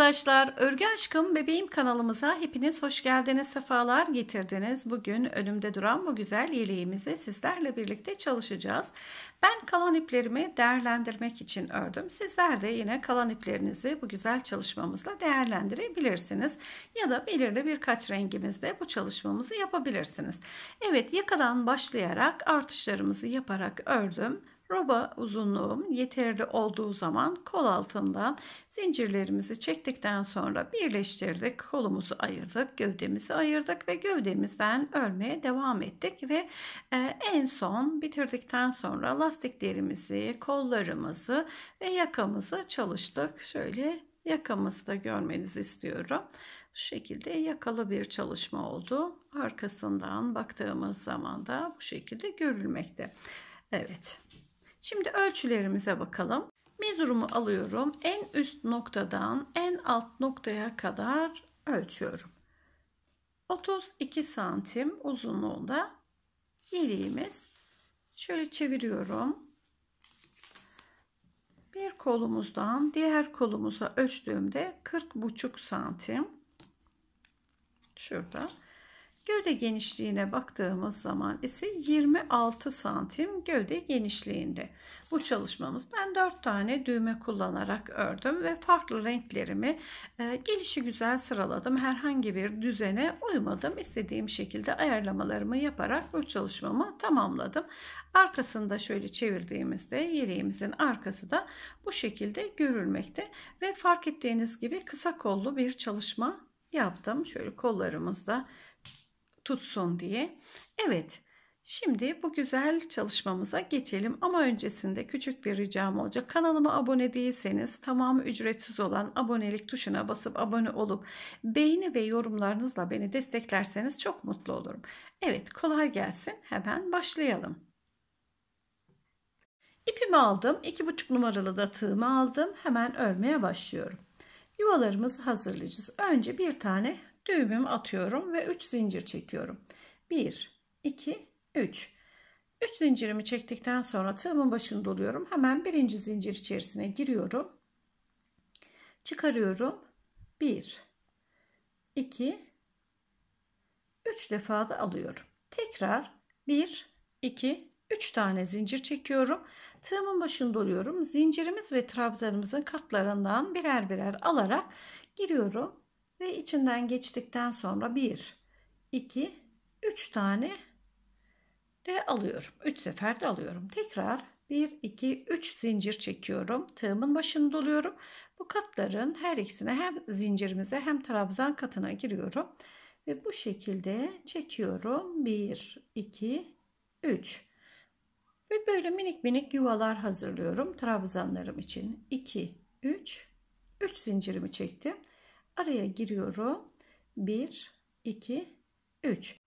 arkadaşlar, Örgü Aşkım Bebeğim kanalımıza hepiniz hoş geldiniz, sefalar getirdiniz. Bugün önümde duran bu güzel yeleğimizi sizlerle birlikte çalışacağız. Ben kalan iplerimi değerlendirmek için ördüm. Sizler de yine kalan iplerinizi bu güzel çalışmamızla değerlendirebilirsiniz. Ya da belirli birkaç rengimizde bu çalışmamızı yapabilirsiniz. Evet, yakadan başlayarak artışlarımızı yaparak ördüm. Roba uzunluğum yeterli olduğu zaman kol altından zincirlerimizi çektikten sonra birleştirdik. Kolumuzu ayırdık, gövdemizi ayırdık ve gövdemizden örmeye devam ettik ve e, en son bitirdikten sonra lastiklerimizi, kollarımızı ve yakamızı çalıştık. Şöyle yakamızı da görmenizi istiyorum. Bu şekilde yakalı bir çalışma oldu. Arkasından baktığımız zaman da bu şekilde görülmekte. Evet. Şimdi ölçülerimize bakalım. Mezurumu alıyorum. En üst noktadan en alt noktaya kadar ölçüyorum. 32 santim uzunluğunda yeleğimiz. Şöyle çeviriyorum. Bir kolumuzdan diğer kolumuza ölçtüğümde 40 buçuk santim. Şurada. Gövde genişliğine baktığımız zaman ise 26 santim gövde genişliğinde. Bu çalışmamız ben 4 tane düğme kullanarak ördüm ve farklı renklerimi e, gelişi güzel sıraladım. Herhangi bir düzene uymadım. İstediğim şekilde ayarlamalarımı yaparak bu çalışmamı tamamladım. Arkasında şöyle çevirdiğimizde yeleğimizin arkası da bu şekilde görülmekte ve fark ettiğiniz gibi kısa kollu bir çalışma yaptım. Şöyle kollarımızda tutsun diye. Evet şimdi bu güzel çalışmamıza geçelim ama öncesinde küçük bir ricam olacak. Kanalıma abone değilseniz tamamı ücretsiz olan abonelik tuşuna basıp abone olup beğeni ve yorumlarınızla beni desteklerseniz çok mutlu olurum. Evet kolay gelsin hemen başlayalım. İpimi aldım. 2,5 numaralı da tığımı aldım. Hemen örmeye başlıyorum. Yuvalarımızı hazırlayacağız. Önce bir tane Düğümümü atıyorum ve 3 zincir çekiyorum. 1, 2, 3. 3 zincirimi çektikten sonra tığımın başını doluyorum. Hemen birinci zincir içerisine giriyorum. Çıkarıyorum. 1, 2, 3 defa da alıyorum. Tekrar 1, 2, 3 tane zincir çekiyorum. Tığımın başını doluyorum. Zincirimiz ve trabzanımızın katlarından birer birer alarak giriyorum. Ve içinden geçtikten sonra 1, 2, 3 tane de alıyorum. 3 de alıyorum. Tekrar 1, 2, 3 zincir çekiyorum. Tığımın başını doluyorum. Bu katların her ikisine hem zincirimize hem trabzan katına giriyorum. Ve bu şekilde çekiyorum. 1, 2, 3. Ve böyle minik minik yuvalar hazırlıyorum trabzanlarım için. 2, 3, 3 zincirimi çektim araya giriyorum. 1, 2, 3.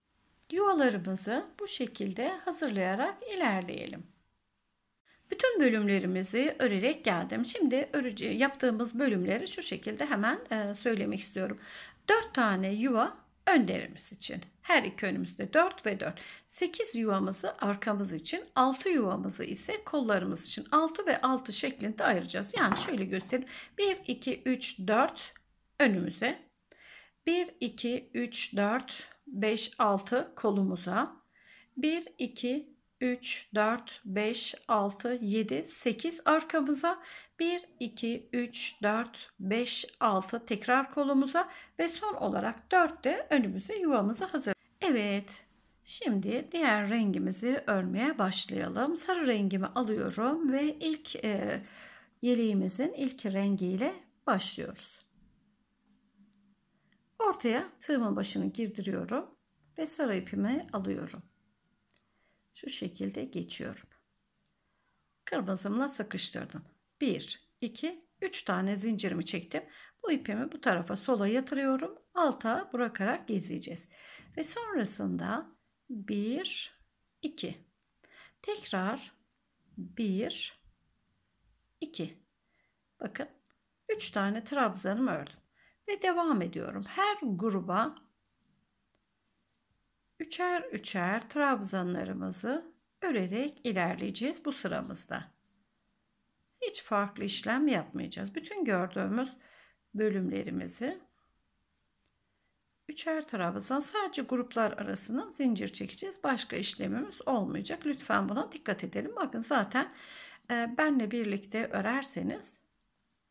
Yuvalarımızı bu şekilde hazırlayarak ilerleyelim. Bütün bölümlerimizi örerek geldim. Şimdi örücü, yaptığımız bölümleri şu şekilde hemen e, söylemek istiyorum. 4 tane yuva önlerimiz için. Her iki önümüzde 4 ve 4. 8 yuvamızı arkamız için, 6 yuvamızı ise kollarımız için 6 ve 6 şeklinde ayıracağız. Yani şöyle göstereyim. 1, 2, 3, 4, önümüze. 1, 2, 3, 4, 5, 6 kolumuza. 1, 2, 3, 4, 5, 6, 7, 8 arkamıza 1, 2, 3, 4, 5, 6 tekrar kolumuza ve son olarak 4 de önümüze yuvamızı hazır. Evet şimdi diğer rengimizi örmeye başlayalım. Sarı rengimi alıyorum ve ilk e, yeleğimizin ilk rengiyle başlıyoruz. Ortaya tığımın başını girdiriyorum ve sarı ipimi alıyorum. Şu şekilde geçiyorum. Kırmızımla sıkıştırdım. 1, 2, 3 tane zincirimi çektim. Bu ipimi bu tarafa sola yatırıyorum. Alta bırakarak gizleyeceğiz. Ve sonrasında 1, 2. Tekrar 1, 2. Bakın 3 tane trabzanımı ördüm ve devam ediyorum. Her gruba üçer üçer trabzanlarımızı örerek ilerleyeceğiz bu sıramızda. Hiç farklı işlem yapmayacağız. Bütün gördüğümüz bölümlerimizi üçer trabzan sadece gruplar arasına zincir çekeceğiz. Başka işlemimiz olmayacak. Lütfen buna dikkat edelim. Bakın zaten e, benle birlikte örerseniz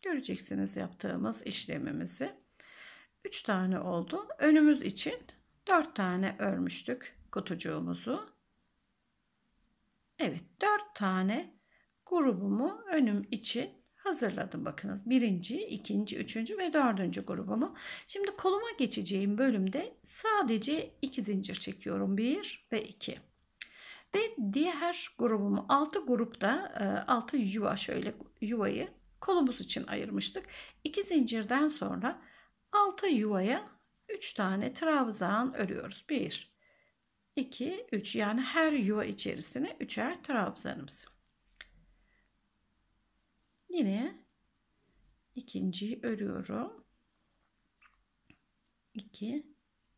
göreceksiniz yaptığımız işlemimizi. 3 tane oldu. Önümüz için 4 tane örmüştük kutucuğumuzu. Evet 4 tane grubumu önüm için hazırladım bakınız. Birinci, ikinci, üçüncü ve dördüncü grubumu. Şimdi koluma geçeceğim bölümde sadece iki zincir çekiyorum. Bir ve iki. Ve diğer grubumu altı grupta e, altı yuva şöyle yuvayı kolumuz için ayırmıştık. İki zincirden sonra Alta yuvaya 3 tane trabzan örüyoruz. 1, 2, 3 yani her yuva içerisine 3'er trabzanımız. Yine ikinciyi örüyorum. 2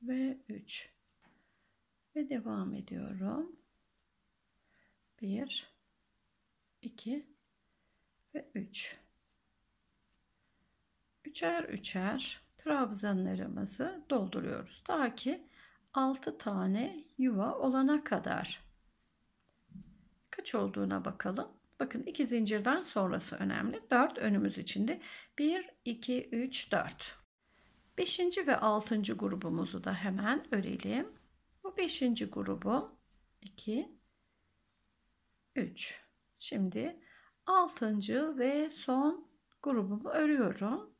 ve 3 ve devam ediyorum. 1 2 ve 3 Üçer üçer trabzanlarımızı dolduruyoruz. Ta ki 6 tane yuva olana kadar. Kaç olduğuna bakalım. Bakın 2 zincirden sonrası önemli. 4 önümüz içinde. 1, 2, 3, 4. 5. ve 6. grubumuzu da hemen örelim. Bu 5. grubu 2, 3. Şimdi 6. ve son grubumu örüyorum.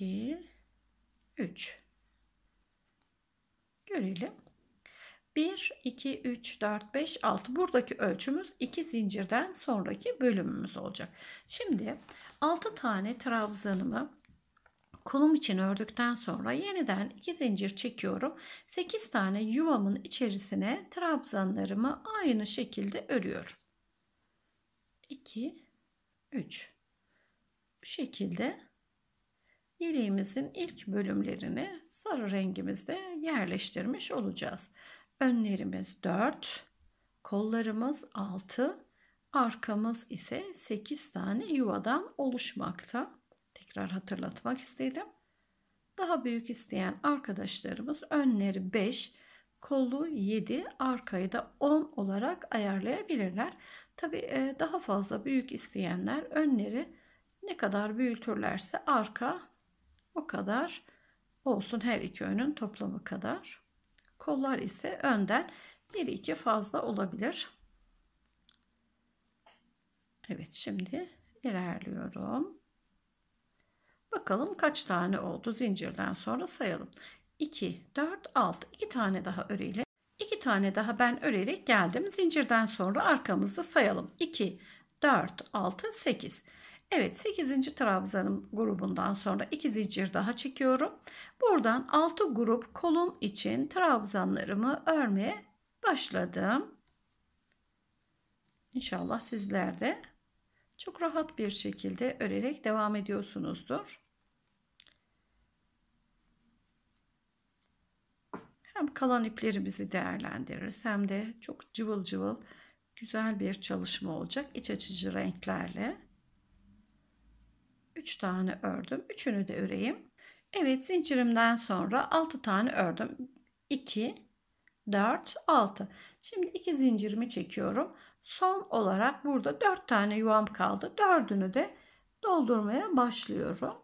2, 3. Görelim. 1, 2, 3, 4, 5, 6. Buradaki ölçümüz 2 zincirden sonraki bölümümüz olacak. Şimdi 6 tane trabzanımı kolum için ördükten sonra yeniden 2 zincir çekiyorum. 8 tane yuvamın içerisine trabzanlarımı aynı şekilde örüyorum. 2 3 bu şekilde yeleğimizin ilk bölümlerini sarı rengimizde yerleştirmiş olacağız. Önlerimiz 4, kollarımız 6, arkamız ise 8 tane yuvadan oluşmakta. Tekrar hatırlatmak istedim. Daha büyük isteyen arkadaşlarımız önleri 5, kolu 7, arkayı da 10 olarak ayarlayabilirler. Tabi e, daha fazla büyük isteyenler önleri ne kadar büyütürlerse arka o kadar olsun her iki önün toplamı kadar. Kollar ise önden 1-2 fazla olabilir. Evet şimdi ilerliyorum. Bakalım kaç tane oldu zincirden sonra sayalım. 2, 4, 6. 2 tane daha öreyle. 2 tane daha ben örerek geldim. Zincirden sonra arkamızda sayalım. 2, 4, 6, 8. 8. Evet 8. trabzanım grubundan sonra 2 zincir daha çekiyorum. Buradan 6 grup kolum için trabzanlarımı örmeye başladım. İnşallah sizler de çok rahat bir şekilde örerek devam ediyorsunuzdur. Hem kalan iplerimizi değerlendiririz hem de çok cıvıl cıvıl güzel bir çalışma olacak iç açıcı renklerle. 3 tane ördüm. Üçünü de öreyim. Evet zincirimden sonra 6 tane ördüm. 2, 4, 6. Şimdi 2 zincirimi çekiyorum. Son olarak burada 4 tane yuvam kaldı. 4'ünü de doldurmaya başlıyorum.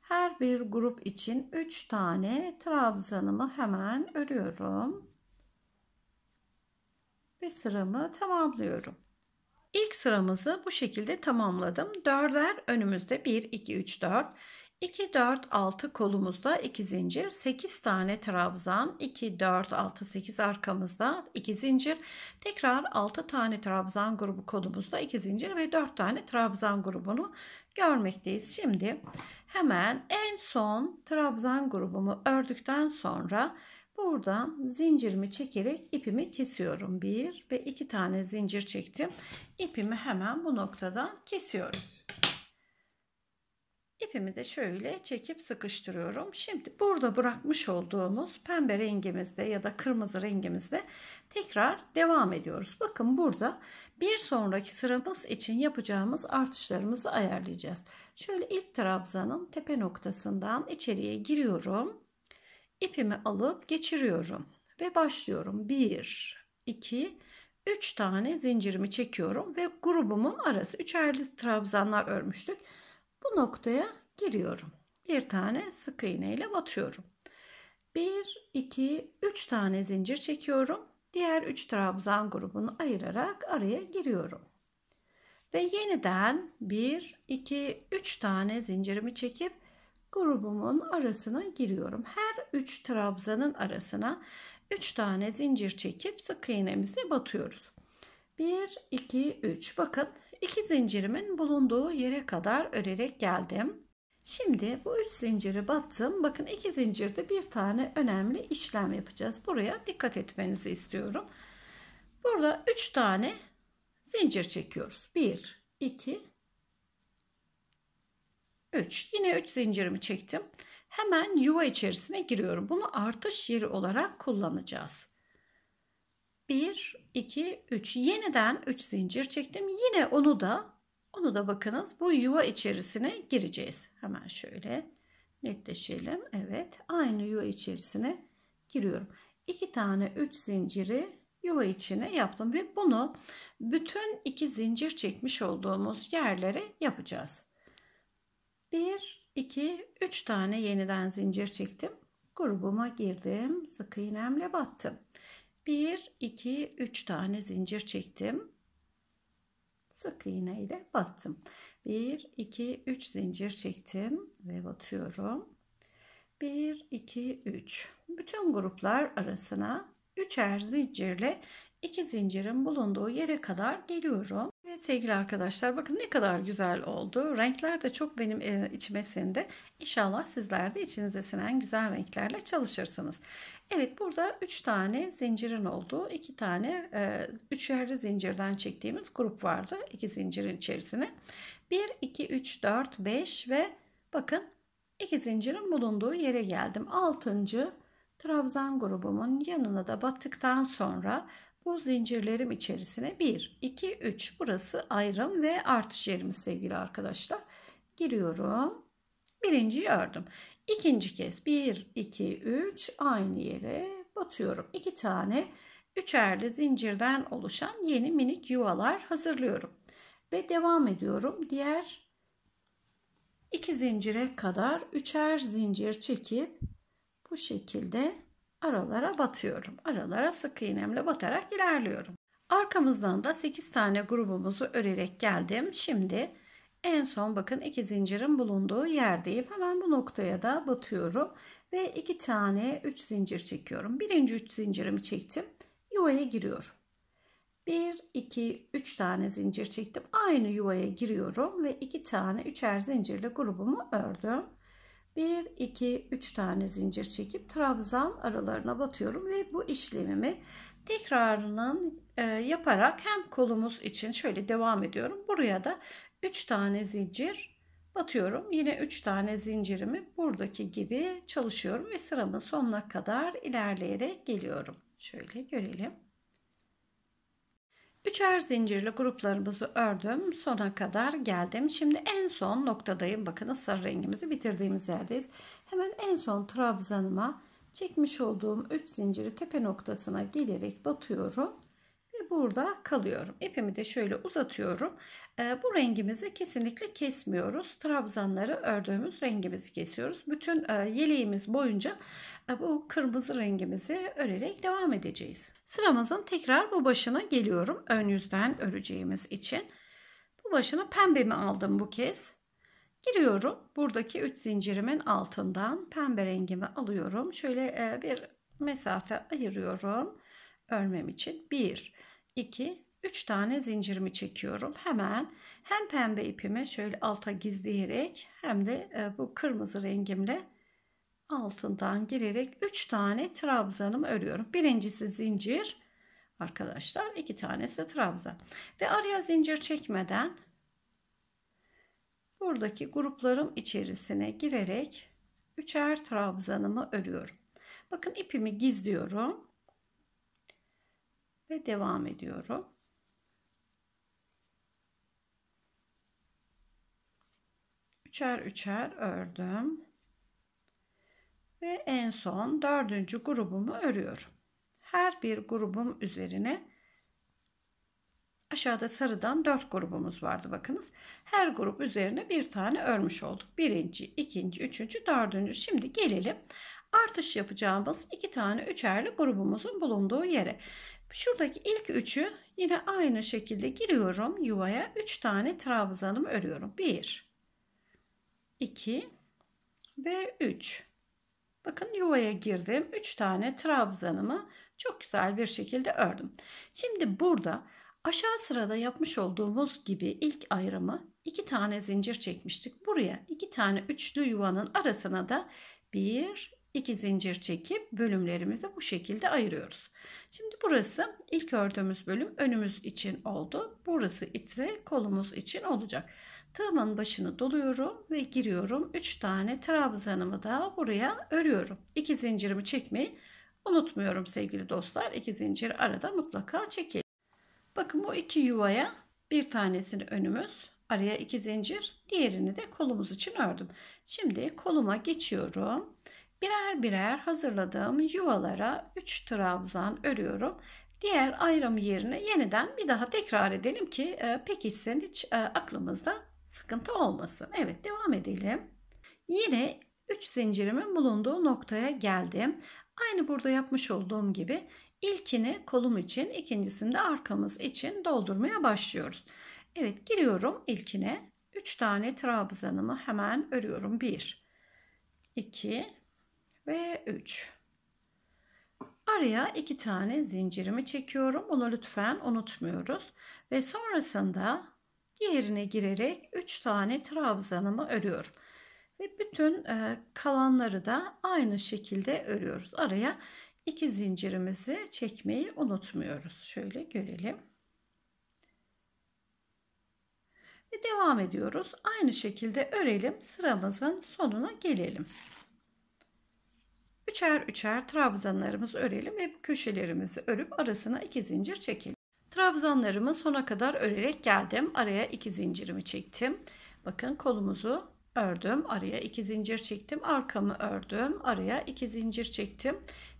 Her bir grup için 3 tane trabzanımı hemen örüyorum. Ve sıramı tamamlıyorum. İlk sıramızı bu şekilde tamamladım. Dörder önümüzde 1, 2, 3, 4. 2, 4, 6 kolumuzda 2 zincir. 8 tane trabzan. 2, 4, 6, 8 arkamızda 2 zincir. Tekrar 6 tane trabzan grubu kolumuzda 2 zincir ve 4 tane trabzan grubunu görmekteyiz. Şimdi hemen en son trabzan grubumu ördükten sonra Buradan zincirimi çekerek ipimi kesiyorum. Bir ve iki tane zincir çektim. İpimi hemen bu noktadan kesiyorum. İpimi de şöyle çekip sıkıştırıyorum. Şimdi burada bırakmış olduğumuz pembe rengimizde ya da kırmızı rengimizde tekrar devam ediyoruz. Bakın burada bir sonraki sıramız için yapacağımız artışlarımızı ayarlayacağız. Şöyle ilk trabzanın tepe noktasından içeriye giriyorum ipimi alıp geçiriyorum ve başlıyorum. 1, 2, 3 tane zincirimi çekiyorum ve grubumun arası üçerli trabzanlar örmüştük. Bu noktaya giriyorum. Bir tane sık iğne ile batıyorum. 1, 2, 3 tane zincir çekiyorum. Diğer 3 trabzan grubunu ayırarak araya giriyorum. Ve yeniden 1, 2, 3 tane zincirimi çekip grubumun arasına giriyorum. Her 3 trabzanın arasına 3 tane zincir çekip sık iğnemizi batıyoruz. 1, 2, 3. Bakın iki zincirimin bulunduğu yere kadar örerek geldim. Şimdi bu üç zinciri battım. Bakın iki zincirde bir tane önemli işlem yapacağız. Buraya dikkat etmenizi istiyorum. Burada üç tane zincir çekiyoruz. Bir, iki, 3. Yine 3 zincirimi çektim. Hemen yuva içerisine giriyorum. Bunu artış yeri olarak kullanacağız. 1 2 3 yeniden 3 zincir çektim. Yine onu da onu da bakınız bu yuva içerisine gireceğiz. Hemen şöyle netleşelim. Evet, aynı yuva içerisine giriyorum. 2 tane 3 zinciri yuva içine yaptım ve bunu bütün 2 zincir çekmiş olduğumuz yerlere yapacağız. 1, 2, 3 tane yeniden zincir çektim. Grubuma girdim. Sık iğnemle battım. 1, 2, 3 tane zincir çektim. Sık iğne ile battım. 1, 2, 3 zincir çektim ve batıyorum. 1, 2, 3. Bütün gruplar arasına üçer zincirle iki zincirin bulunduğu yere kadar geliyorum. Evet sevgili arkadaşlar bakın ne kadar güzel oldu. Renkler de çok benim e, içime sindi. İnşallah sizler de içinize sinen güzel renklerle çalışırsınız. Evet burada 3 tane zincirin olduğu 2 tane e, üçerli zincirden çektiğimiz grup vardı. 2 zincirin içerisine. 1, 2, 3, 4, 5 ve bakın 2 zincirin bulunduğu yere geldim. 6. Trabzan grubumun yanına da battıktan sonra bu zincirlerim içerisine 1, 2, 3 burası ayrım ve artış yerimiz sevgili arkadaşlar. Giriyorum. Birinciyi ördüm. İkinci kez 1, 2, 3 aynı yere batıyorum. 2 tane üçerli zincirden oluşan yeni minik yuvalar hazırlıyorum. Ve devam ediyorum. Diğer 2 zincire kadar üçer zincir çekip bu şekilde aralara batıyorum. Aralara sık iğnemle batarak ilerliyorum. Arkamızdan da 8 tane grubumuzu örerek geldim. Şimdi en son bakın iki zincirin bulunduğu yerdeyim. Hemen bu noktaya da batıyorum ve iki tane 3 zincir çekiyorum. Birinci 3 zincirimi çektim. Yuvaya giriyorum. 1, 2, 3 tane zincir çektim. Aynı yuvaya giriyorum ve 2 tane üçer zincirli grubumu ördüm. 1, 2, 3 tane zincir çekip trabzan aralarına batıyorum ve bu işlemimi tekrarının e, yaparak hem kolumuz için şöyle devam ediyorum. Buraya da 3 tane zincir batıyorum. Yine 3 tane zincirimi buradaki gibi çalışıyorum ve sıramın sonuna kadar ilerleyerek geliyorum. Şöyle görelim. Üçer zincirli gruplarımızı ördüm. Sona kadar geldim. Şimdi en son noktadayım. Bakın sarı rengimizi bitirdiğimiz yerdeyiz. Hemen en son trabzanıma çekmiş olduğum 3 zinciri tepe noktasına gelerek batıyorum burada kalıyorum. İpimi de şöyle uzatıyorum. Ee, bu rengimizi kesinlikle kesmiyoruz. Trabzanları ördüğümüz rengimizi kesiyoruz. Bütün e, yeleğimiz boyunca e, bu kırmızı rengimizi örerek devam edeceğiz. Sıramızın tekrar bu başına geliyorum. Ön yüzden öreceğimiz için. Bu başına pembemi aldım bu kez. Giriyorum. Buradaki 3 zincirimin altından pembe rengimi alıyorum. Şöyle e, bir mesafe ayırıyorum örmem için 1 2, 3 tane zincirimi çekiyorum. Hemen hem pembe ipimi şöyle alta gizleyerek hem de e, bu kırmızı rengimle altından girerek 3 tane trabzanımı örüyorum. Birincisi zincir arkadaşlar, iki tanesi trabzan. Ve araya zincir çekmeden buradaki gruplarım içerisine girerek üçer trabzanımı örüyorum. Bakın ipimi gizliyorum ve devam ediyorum. Üçer üçer ördüm. Ve en son dördüncü grubumu örüyorum. Her bir grubum üzerine aşağıda sarıdan dört grubumuz vardı bakınız. Her grup üzerine bir tane örmüş olduk. Birinci, ikinci, üçüncü, dördüncü. Şimdi gelelim artış yapacağımız iki tane üçerli grubumuzun bulunduğu yere. Şuradaki ilk üçü yine aynı şekilde giriyorum yuvaya. 3 tane trabzanımı örüyorum. 1 2 ve 3. Bakın yuvaya girdim. 3 tane trabzanımı çok güzel bir şekilde ördüm. Şimdi burada aşağı sırada yapmış olduğumuz gibi ilk ayrımı 2 tane zincir çekmiştik. Buraya 2 tane üçlü yuvanın arasına da 1 2 zincir çekip bölümlerimizi bu şekilde ayırıyoruz. Şimdi burası ilk ördüğümüz bölüm önümüz için oldu. Burası ise kolumuz için olacak. Tığımın başını doluyorum ve giriyorum. 3 tane trabzanımı da buraya örüyorum. 2 zincirimi çekmeyi unutmuyorum sevgili dostlar. 2 zincir arada mutlaka çekelim. Bakın bu iki yuvaya bir tanesini önümüz, araya iki zincir, diğerini de kolumuz için ördüm. Şimdi koluma geçiyorum birer birer hazırladığım yuvalara 3 trabzan örüyorum. Diğer ayrım yerine yeniden bir daha tekrar edelim ki e, pekişsin hiç e, aklımızda sıkıntı olmasın. Evet devam edelim. Yine 3 zincirimin bulunduğu noktaya geldim. Aynı burada yapmış olduğum gibi ilkini kolum için ikincisini de arkamız için doldurmaya başlıyoruz. Evet giriyorum ilkine 3 tane trabzanımı hemen örüyorum. 1 2 ve 3. Araya iki tane zincirimi çekiyorum. Bunu lütfen unutmuyoruz. Ve sonrasında diğerine girerek 3 tane trabzanımı örüyorum. Ve bütün e, kalanları da aynı şekilde örüyoruz. Araya iki zincirimizi çekmeyi unutmuyoruz. Şöyle görelim. Ve devam ediyoruz. Aynı şekilde örelim. Sıramızın sonuna gelelim. Üçer üçer trabzanlarımızı örelim ve bu köşelerimizi örüp arasına iki zincir çekelim. Trabzanlarımı sona kadar örerek geldim. Araya iki zincirimi çektim. Bakın kolumuzu ördüm. Araya iki zincir çektim. Arkamı ördüm. Araya iki zincir çektim.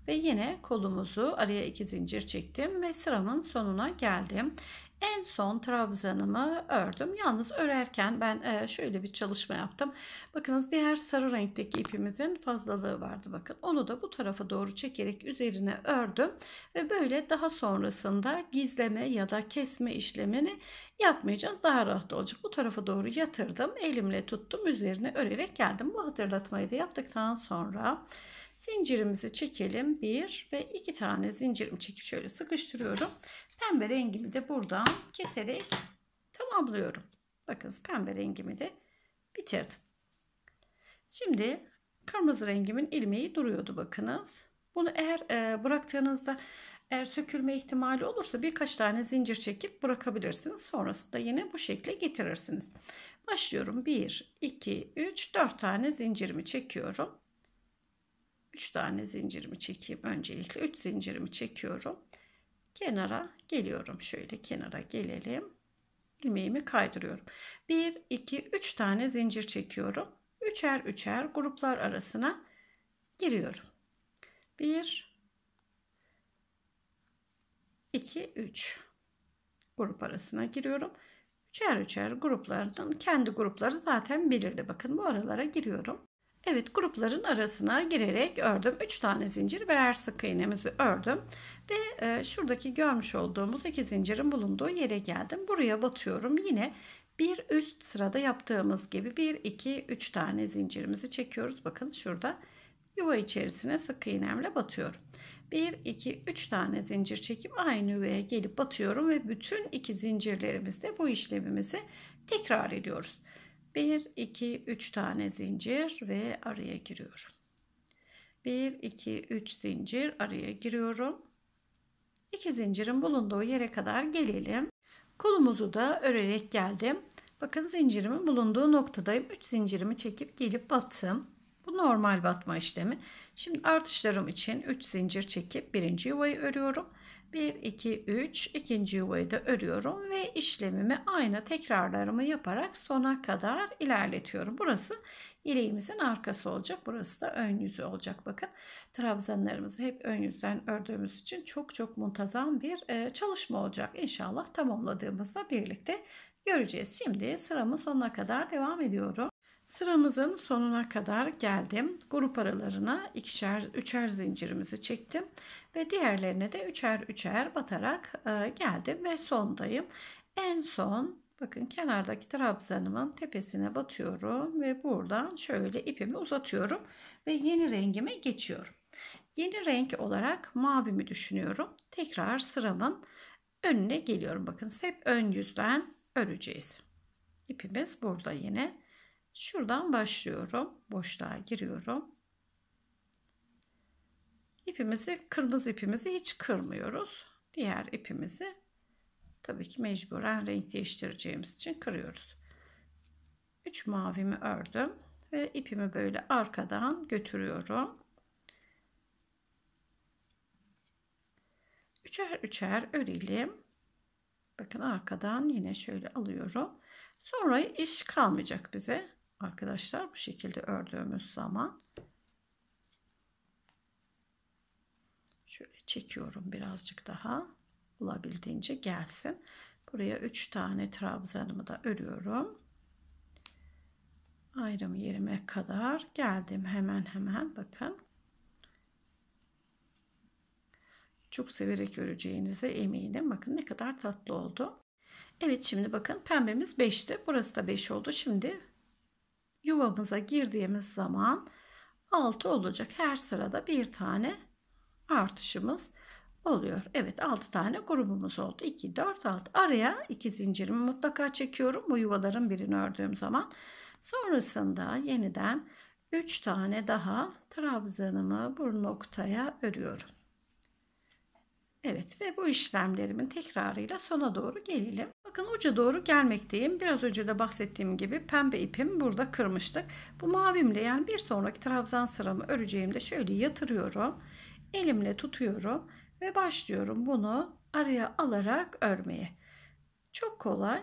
Ve yine kolumuzu araya iki zincir çektim ve sıramın sonuna geldim. En son trabzanımı ördüm. Yalnız örerken ben e, şöyle bir çalışma yaptım. Bakınız diğer sarı renkteki ipimizin fazlalığı vardı. Bakın onu da bu tarafa doğru çekerek üzerine ördüm. Ve böyle daha sonrasında gizleme ya da kesme işlemini yapmayacağız. Daha rahat olacak. Bu tarafa doğru yatırdım. Elimle tuttum. Üzerine örerek geldim. Bu hatırlatmayı da yaptıktan sonra zincirimizi çekelim. Bir ve iki tane zincirimi çekip şöyle sıkıştırıyorum. Pembe rengimi de buradan keserek tamamlıyorum. Bakınız pembe rengimi de bitirdim. Şimdi kırmızı rengimin ilmeği duruyordu bakınız. Bunu eğer e, bıraktığınızda eğer sökülme ihtimali olursa birkaç tane zincir çekip bırakabilirsiniz. Sonrasında yine bu şekle getirirsiniz. Başlıyorum. 1, 2, 3, 4 tane zincirimi çekiyorum. 3 tane zincirimi çekeyim öncelikle. 3 zincirimi çekiyorum kenara geliyorum. Şöyle kenara gelelim. Ilmeğimi kaydırıyorum. 1, 2, 3 tane zincir çekiyorum. Üçer üçer gruplar arasına giriyorum. 1, 2, 3 grup arasına giriyorum. Üçer üçer grupların kendi grupları zaten belirli. Bakın bu aralara giriyorum. Evet grupların arasına girerek ördüm. 3 tane zincir birer sık iğnemizi ördüm. Ve e, şuradaki görmüş olduğumuz iki zincirin bulunduğu yere geldim. Buraya batıyorum. Yine bir üst sırada yaptığımız gibi 1, 2, 3 tane zincirimizi çekiyoruz. Bakın şurada yuva içerisine sık iğnemle batıyorum. 1, 2, 3 tane zincir çekip aynı yuvaya gelip batıyorum ve bütün iki zincirlerimizde bu işlemimizi tekrar ediyoruz. 1, 2, 3 tane zincir ve araya giriyorum. 1, 2, 3 zincir araya giriyorum. İki zincirin bulunduğu yere kadar gelelim. Kolumuzu da örerek geldim. Bakın zincirimin bulunduğu noktadayım. 3 zincirimi çekip gelip battım. Bu normal batma işlemi. Şimdi artışlarım için 3 zincir çekip birinci yuvayı örüyorum. 1, 2, 3 ikinci yuvayı da örüyorum ve işlemimi aynı tekrarlarımı yaparak sona kadar ilerletiyorum. Burası ileğimizin arkası olacak. Burası da ön yüzü olacak. Bakın trabzanlarımızı hep ön yüzden ördüğümüz için çok çok muntazam bir e, çalışma olacak. İnşallah tamamladığımızda birlikte göreceğiz. Şimdi sıramı sonuna kadar devam ediyorum. Sıramızın sonuna kadar geldim. Grup aralarına ikişer, üçer zincirimizi çektim ve diğerlerine de üçer üçer batarak e, geldim ve sondayım. En son bakın kenardaki trabzanımın tepesine batıyorum ve buradan şöyle ipimi uzatıyorum ve yeni rengime geçiyorum. Yeni renk olarak mavimi düşünüyorum. Tekrar sıramın önüne geliyorum. Bakın hep ön yüzden öreceğiz. İpimiz burada yine. Şuradan başlıyorum. Boşluğa giriyorum. İpimizi, kırmızı ipimizi hiç kırmıyoruz. Diğer ipimizi tabii ki mecburen renk değiştireceğimiz için kırıyoruz. 3 mavimi ördüm ve ipimi böyle arkadan götürüyorum. Üçer üçer örelim. Bakın arkadan yine şöyle alıyorum. Sonra iş kalmayacak bize arkadaşlar bu şekilde ördüğümüz zaman. Şöyle çekiyorum birazcık daha. bulabildiğince gelsin. Buraya 3 tane trabzanımı da örüyorum. Ayrım yerime kadar geldim hemen hemen bakın. Çok severek öreceğinize eminim. Bakın ne kadar tatlı oldu. Evet şimdi bakın pembemiz 5'ti. Burası da 5 oldu. Şimdi yuvamıza girdiğimiz zaman 6 olacak. Her sırada bir tane artışımız oluyor. Evet 6 tane grubumuz oldu. 2, 4, 6. Araya 2 zincirimi mutlaka çekiyorum. Bu yuvaların birini ördüğüm zaman. Sonrasında yeniden 3 tane daha trabzanımı bu noktaya örüyorum. Evet ve bu işlemlerimin tekrarıyla sona doğru gelelim. Bakın uca doğru gelmekteyim. Biraz önce de bahsettiğim gibi pembe ipimi burada kırmıştık. Bu mavimle yani bir sonraki trabzan sıramı öreceğimde şöyle yatırıyorum elimle tutuyorum ve başlıyorum bunu araya alarak örmeye. Çok kolay.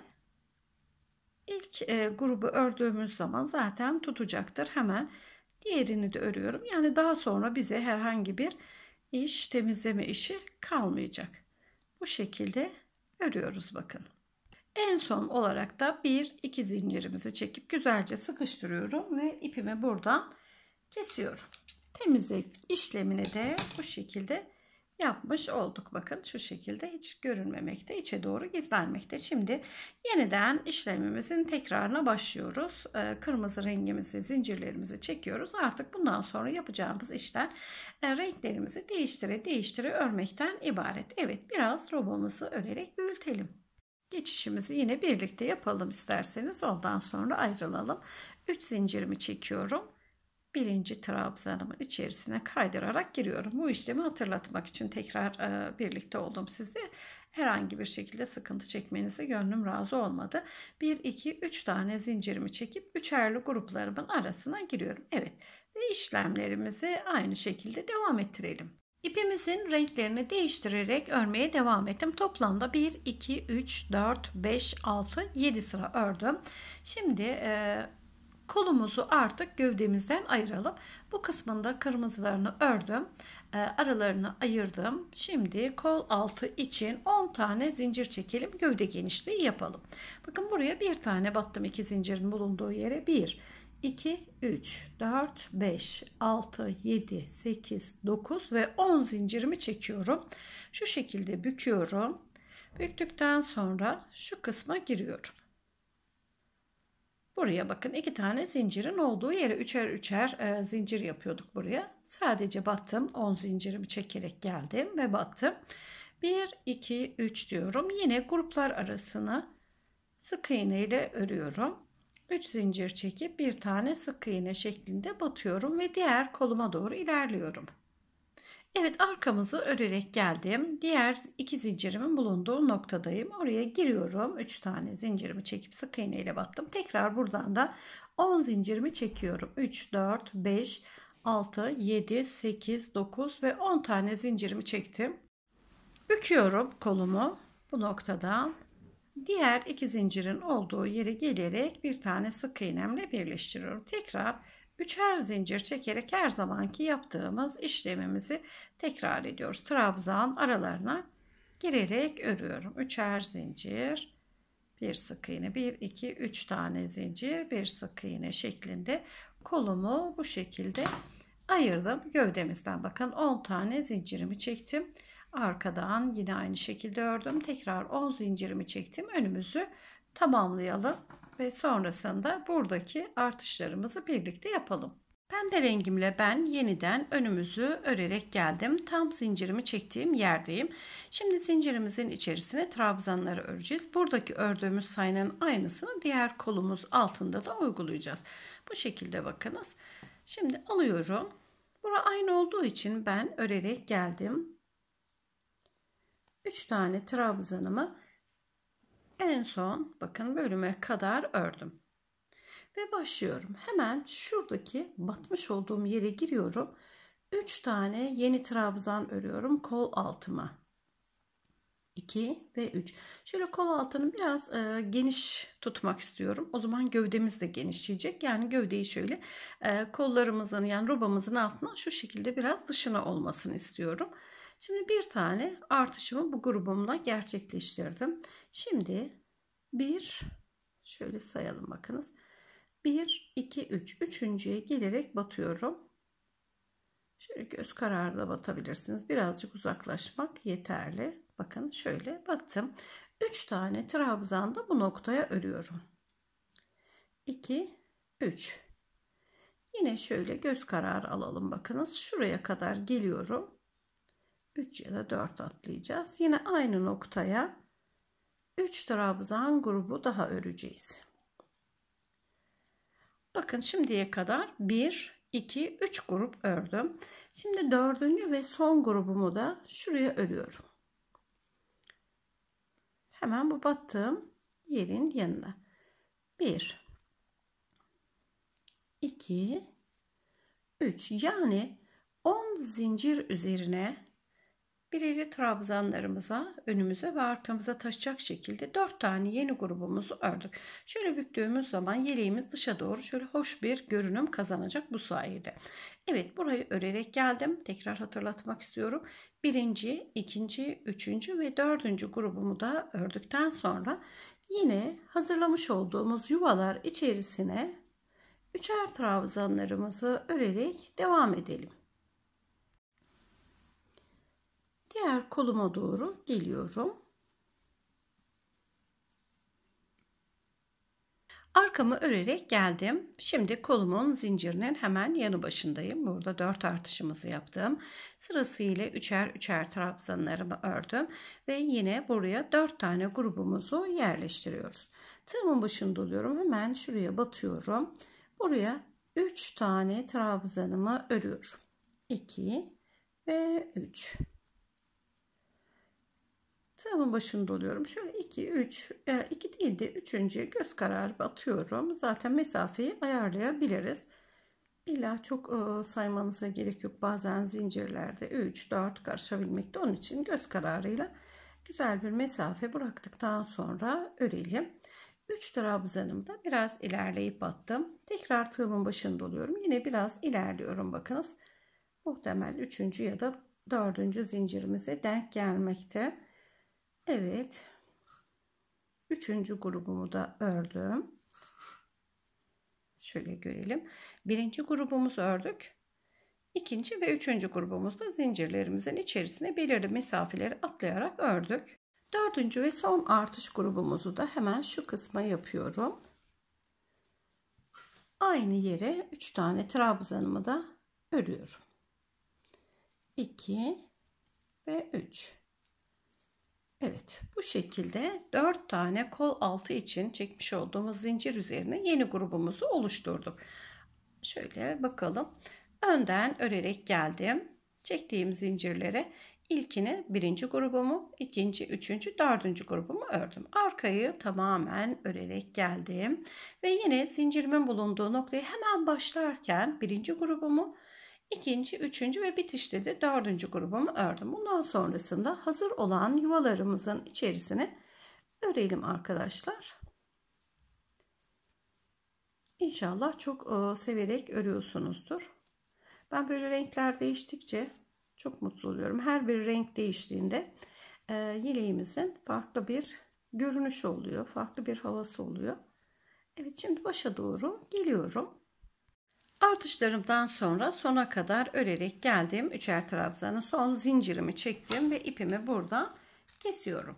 İlk e, grubu ördüğümüz zaman zaten tutacaktır. Hemen diğerini de örüyorum. Yani daha sonra bize herhangi bir iş temizleme işi kalmayacak. Bu şekilde örüyoruz bakın. En son olarak da bir iki zincirimizi çekip güzelce sıkıştırıyorum ve ipimi buradan kesiyorum temizlik işlemini de bu şekilde yapmış olduk. Bakın şu şekilde hiç görünmemekte, içe doğru gizlenmekte. Şimdi yeniden işlemimizin tekrarına başlıyoruz. Ee, kırmızı rengimizi, zincirlerimizi çekiyoruz. Artık bundan sonra yapacağımız işler e, renklerimizi değiştire değiştire örmekten ibaret. Evet biraz robamızı örerek büyütelim. Geçişimizi yine birlikte yapalım isterseniz. Ondan sonra ayrılalım. 3 zincirimi çekiyorum birinci trabzanımın içerisine kaydırarak giriyorum. Bu işlemi hatırlatmak için tekrar e, birlikte oldum sizi. Herhangi bir şekilde sıkıntı çekmenize gönlüm razı olmadı. 1, 2, 3 tane zincirimi çekip üçerli gruplarımın arasına giriyorum. Evet ve işlemlerimizi aynı şekilde devam ettirelim. İpimizin renklerini değiştirerek örmeye devam ettim. Toplamda 1, 2, 3, 4, 5, 6, 7 sıra ördüm. Şimdi e, kolumuzu artık gövdemizden ayıralım. Bu kısmında kırmızılarını ördüm. E, aralarını ayırdım. Şimdi kol altı için 10 tane zincir çekelim. Gövde genişliği yapalım. Bakın buraya bir tane battım iki zincirin bulunduğu yere. 1, 2, 3, 4, 5, 6, 7, 8, 9 ve 10 zincirimi çekiyorum. Şu şekilde büküyorum. Büktükten sonra şu kısma giriyorum. Buraya bakın iki tane zincirin olduğu yere üçer üçer e, zincir yapıyorduk buraya. Sadece battım 10 zincirimi çekerek geldim ve battım. 1, 2, 3 diyorum. Yine gruplar arasını sık iğne ile örüyorum. 3 zincir çekip bir tane sık iğne şeklinde batıyorum ve diğer koluma doğru ilerliyorum. Evet arkamızı örerek geldim. Diğer iki zincirimin bulunduğu noktadayım. Oraya giriyorum. 3 tane zincirimi çekip sık iğne ile battım. Tekrar buradan da 10 zincirimi çekiyorum. 3, 4, 5, 6, 7, 8, 9 ve 10 tane zincirimi çektim. Büküyorum kolumu bu noktadan. Diğer iki zincirin olduğu yere gelerek bir tane sık iğnemle birleştiriyorum. Tekrar Üçer zincir çekerek her zamanki yaptığımız işlemimizi tekrar ediyoruz. Trabzan aralarına girerek örüyorum. Üçer zincir, bir sık iğne, bir, iki, üç tane zincir, bir sık iğne şeklinde kolumu bu şekilde ayırdım. Gövdemizden bakın 10 tane zincirimi çektim. Arkadan yine aynı şekilde ördüm. Tekrar 10 zincirimi çektim. Önümüzü tamamlayalım ve sonrasında buradaki artışlarımızı birlikte yapalım. Pembe rengimle ben yeniden önümüzü örerek geldim. Tam zincirimi çektiğim yerdeyim. Şimdi zincirimizin içerisine trabzanları öreceğiz. Buradaki ördüğümüz sayının aynısını diğer kolumuz altında da uygulayacağız. Bu şekilde bakınız. Şimdi alıyorum. Bura aynı olduğu için ben örerek geldim. 3 tane trabzanımı en son bakın bölüme kadar ördüm. Ve başlıyorum. Hemen şuradaki batmış olduğum yere giriyorum. 3 tane yeni trabzan örüyorum kol altıma. 2 ve 3. Şöyle kol altını biraz e, geniş tutmak istiyorum. O zaman gövdemiz de genişleyecek. Yani gövdeyi şöyle e, kollarımızın yani robamızın altına şu şekilde biraz dışına olmasını istiyorum. Şimdi bir tane artışımı bu grubumla gerçekleştirdim. Şimdi bir, şöyle sayalım bakınız. 1, 2, 3. Üçüncüye gelerek batıyorum. Şöyle göz kararı da batabilirsiniz. Birazcık uzaklaşmak yeterli. Bakın şöyle battım. 3 tane trabzanda bu noktaya örüyorum. 2, 3. Yine şöyle göz kararı alalım. Bakınız şuraya kadar geliyorum. 3 ya da 4 atlayacağız. Yine aynı noktaya 3 trabzan grubu daha öreceğiz. Bakın şimdiye kadar 1, 2, 3 grup ördüm. Şimdi dördüncü ve son grubumu da şuraya örüyorum. Hemen bu battığım yerin yanına. 1, 2, 3 yani 10 zincir üzerine bir eli trabzanlarımıza önümüze ve arkamıza taşacak şekilde 4 tane yeni grubumuzu ördük. Şöyle büktüğümüz zaman yeleğimiz dışa doğru şöyle hoş bir görünüm kazanacak bu sayede. Evet burayı örerek geldim. Tekrar hatırlatmak istiyorum. Birinci, ikinci, üçüncü ve dördüncü grubumu da ördükten sonra yine hazırlamış olduğumuz yuvalar içerisine üçer trabzanlarımızı örerek devam edelim. diğer koluma doğru geliyorum. Arkamı örerek geldim. Şimdi kolumun zincirinin hemen yanı başındayım. Burada 4 artışımızı yaptım. Sırasıyla üçer üçer trabzanlarımı ördüm. Ve yine buraya 4 tane grubumuzu yerleştiriyoruz. Tığımın başında oluyorum. Hemen şuraya batıyorum. Buraya 3 tane trabzanımı örüyorum. 2 ve 3 sıramın başında oluyorum. Şöyle 2, 3, 2 değildi de 3. göz kararı batıyorum. Zaten mesafeyi ayarlayabiliriz. İlla çok e, saymanıza gerek yok. Bazen zincirlerde 3, 4 karışabilmekte. Onun için göz kararıyla güzel bir mesafe bıraktıktan sonra örelim. 3 da biraz ilerleyip attım. Tekrar tığımın başında oluyorum. Yine biraz ilerliyorum bakınız. Muhtemel 3. ya da 4. zincirimize denk gelmekte. Evet. Üçüncü grubumu da ördüm. Şöyle görelim. Birinci grubumuzu ördük. İkinci ve üçüncü grubumuzda zincirlerimizin içerisine belirli mesafeleri atlayarak ördük. Dördüncü ve son artış grubumuzu da hemen şu kısma yapıyorum. Aynı yere 3 tane trabzanımı da örüyorum. 2 ve 3. Evet bu şekilde 4 tane kol altı için çekmiş olduğumuz zincir üzerine yeni grubumuzu oluşturduk. Şöyle bakalım. Önden örerek geldim. Çektiğim zincirlere ilkini birinci grubumu, ikinci, üçüncü, dördüncü grubumu ördüm. Arkayı tamamen örerek geldim. Ve yine zincirimin bulunduğu noktaya hemen başlarken birinci grubumu, ikinci, üçüncü ve bitişte de dördüncü grubumu ördüm. Bundan sonrasında hazır olan yuvalarımızın içerisine örelim arkadaşlar. İnşallah çok e, severek örüyorsunuzdur. Ben böyle renkler değiştikçe çok mutlu oluyorum. Her bir renk değiştiğinde e, yeleğimizin farklı bir görünüş oluyor. Farklı bir havası oluyor. Evet şimdi başa doğru geliyorum. Artışlarımdan sonra sona kadar örerek geldim. Üçer trabzanın son zincirimi çektim ve ipimi buradan kesiyorum.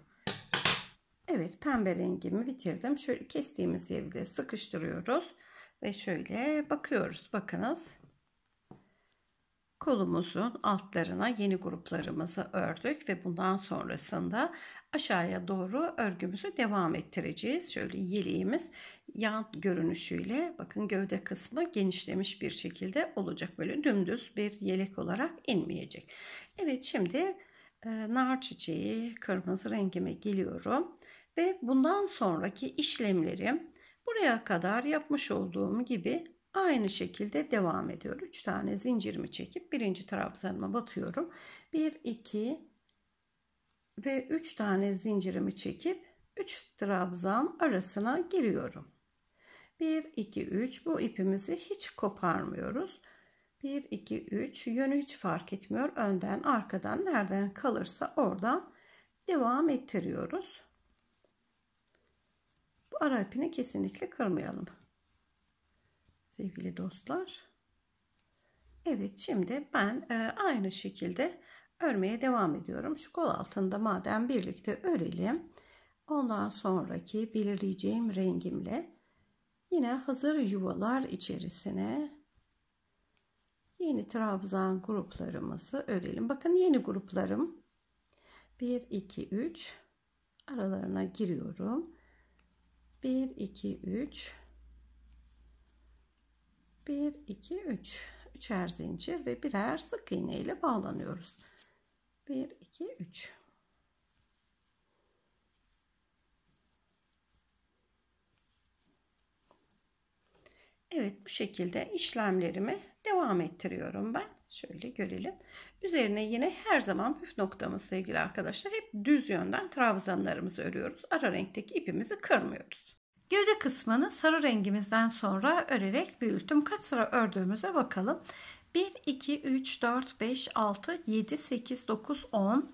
Evet pembe rengimi bitirdim. Şöyle kestiğimiz yeri de sıkıştırıyoruz. Ve şöyle bakıyoruz. Bakınız kolumuzun altlarına yeni gruplarımızı ördük ve bundan sonrasında aşağıya doğru örgümüzü devam ettireceğiz. Şöyle yeleğimiz yan görünüşüyle bakın gövde kısmı genişlemiş bir şekilde olacak. Böyle dümdüz bir yelek olarak inmeyecek. Evet şimdi e, nar çiçeği kırmızı rengime geliyorum ve bundan sonraki işlemlerim buraya kadar yapmış olduğum gibi Aynı şekilde devam ediyor. 3 tane zincirimi çekip birinci trabzanıma batıyorum. 1, 2 ve 3 tane zincirimi çekip 3 trabzan arasına giriyorum. 1, 2, 3 bu ipimizi hiç koparmıyoruz. 1, 2, 3 yönü hiç fark etmiyor. Önden arkadan nereden kalırsa oradan devam ettiriyoruz. Bu ara ipini kesinlikle kırmayalım sevgili dostlar. Evet şimdi ben e, aynı şekilde örmeye devam ediyorum. Şu kol altında madem birlikte örelim. Ondan sonraki belirleyeceğim rengimle yine hazır yuvalar içerisine yeni trabzan gruplarımızı örelim. Bakın yeni gruplarım 1 2 3 aralarına giriyorum. 1 2 3 1 2 3 üçer zincir ve birer sık iğne ile bağlanıyoruz 1 2 3 Evet bu şekilde işlemlerimi devam ettiriyorum ben. Şöyle görelim. Üzerine yine her zaman püf noktamız sevgili arkadaşlar. Hep düz yönden trabzanlarımızı örüyoruz. Ara renkteki ipimizi kırmıyoruz. Gövde kısmını sarı rengimizden sonra örerek büyüttüm. Kaç sıra ördüğümüze bakalım. 1, 2, 3, 4, 5, 6, 7, 8, 9, 10,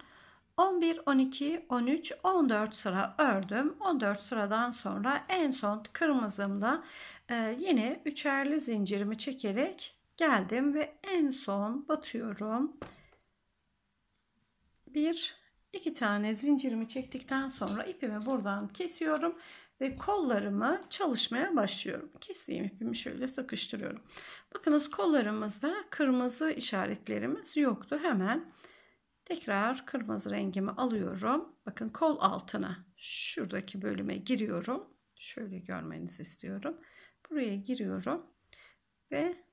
11, 12, 13, 14 sıra ördüm. 14 sıradan sonra en son kırmızımda e, yine üçerli zincirimi çekerek geldim ve en son batıyorum. Bir, iki tane zincirimi çektikten sonra ipimi buradan kesiyorum ve kollarımı çalışmaya başlıyorum. Kestiğim ipimi şöyle sıkıştırıyorum. Bakınız kollarımızda kırmızı işaretlerimiz yoktu. Hemen tekrar kırmızı rengimi alıyorum. Bakın kol altına şuradaki bölüme giriyorum. Şöyle görmenizi istiyorum. Buraya giriyorum ve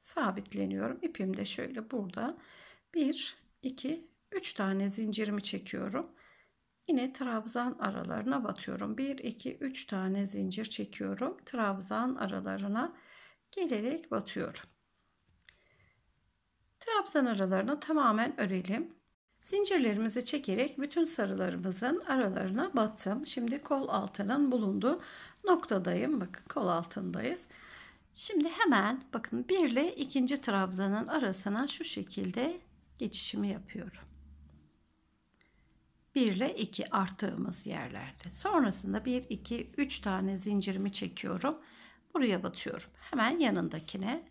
sabitleniyorum. İpim de şöyle burada 1 2 3 tane zincirimi çekiyorum. Yine trabzan aralarına batıyorum. 1, 2, 3 tane zincir çekiyorum. Trabzan aralarına gelerek batıyorum. Trabzan aralarına tamamen örelim. Zincirlerimizi çekerek bütün sarılarımızın aralarına battım. Şimdi kol altının bulunduğu noktadayım. Bakın kol altındayız. Şimdi hemen bakın 1 ile ikinci trabzanın arasına şu şekilde geçişimi yapıyorum. 1 ile 2 arttığımız yerlerde. Sonrasında 1, 2, 3 tane zincirimi çekiyorum. Buraya batıyorum. Hemen yanındakine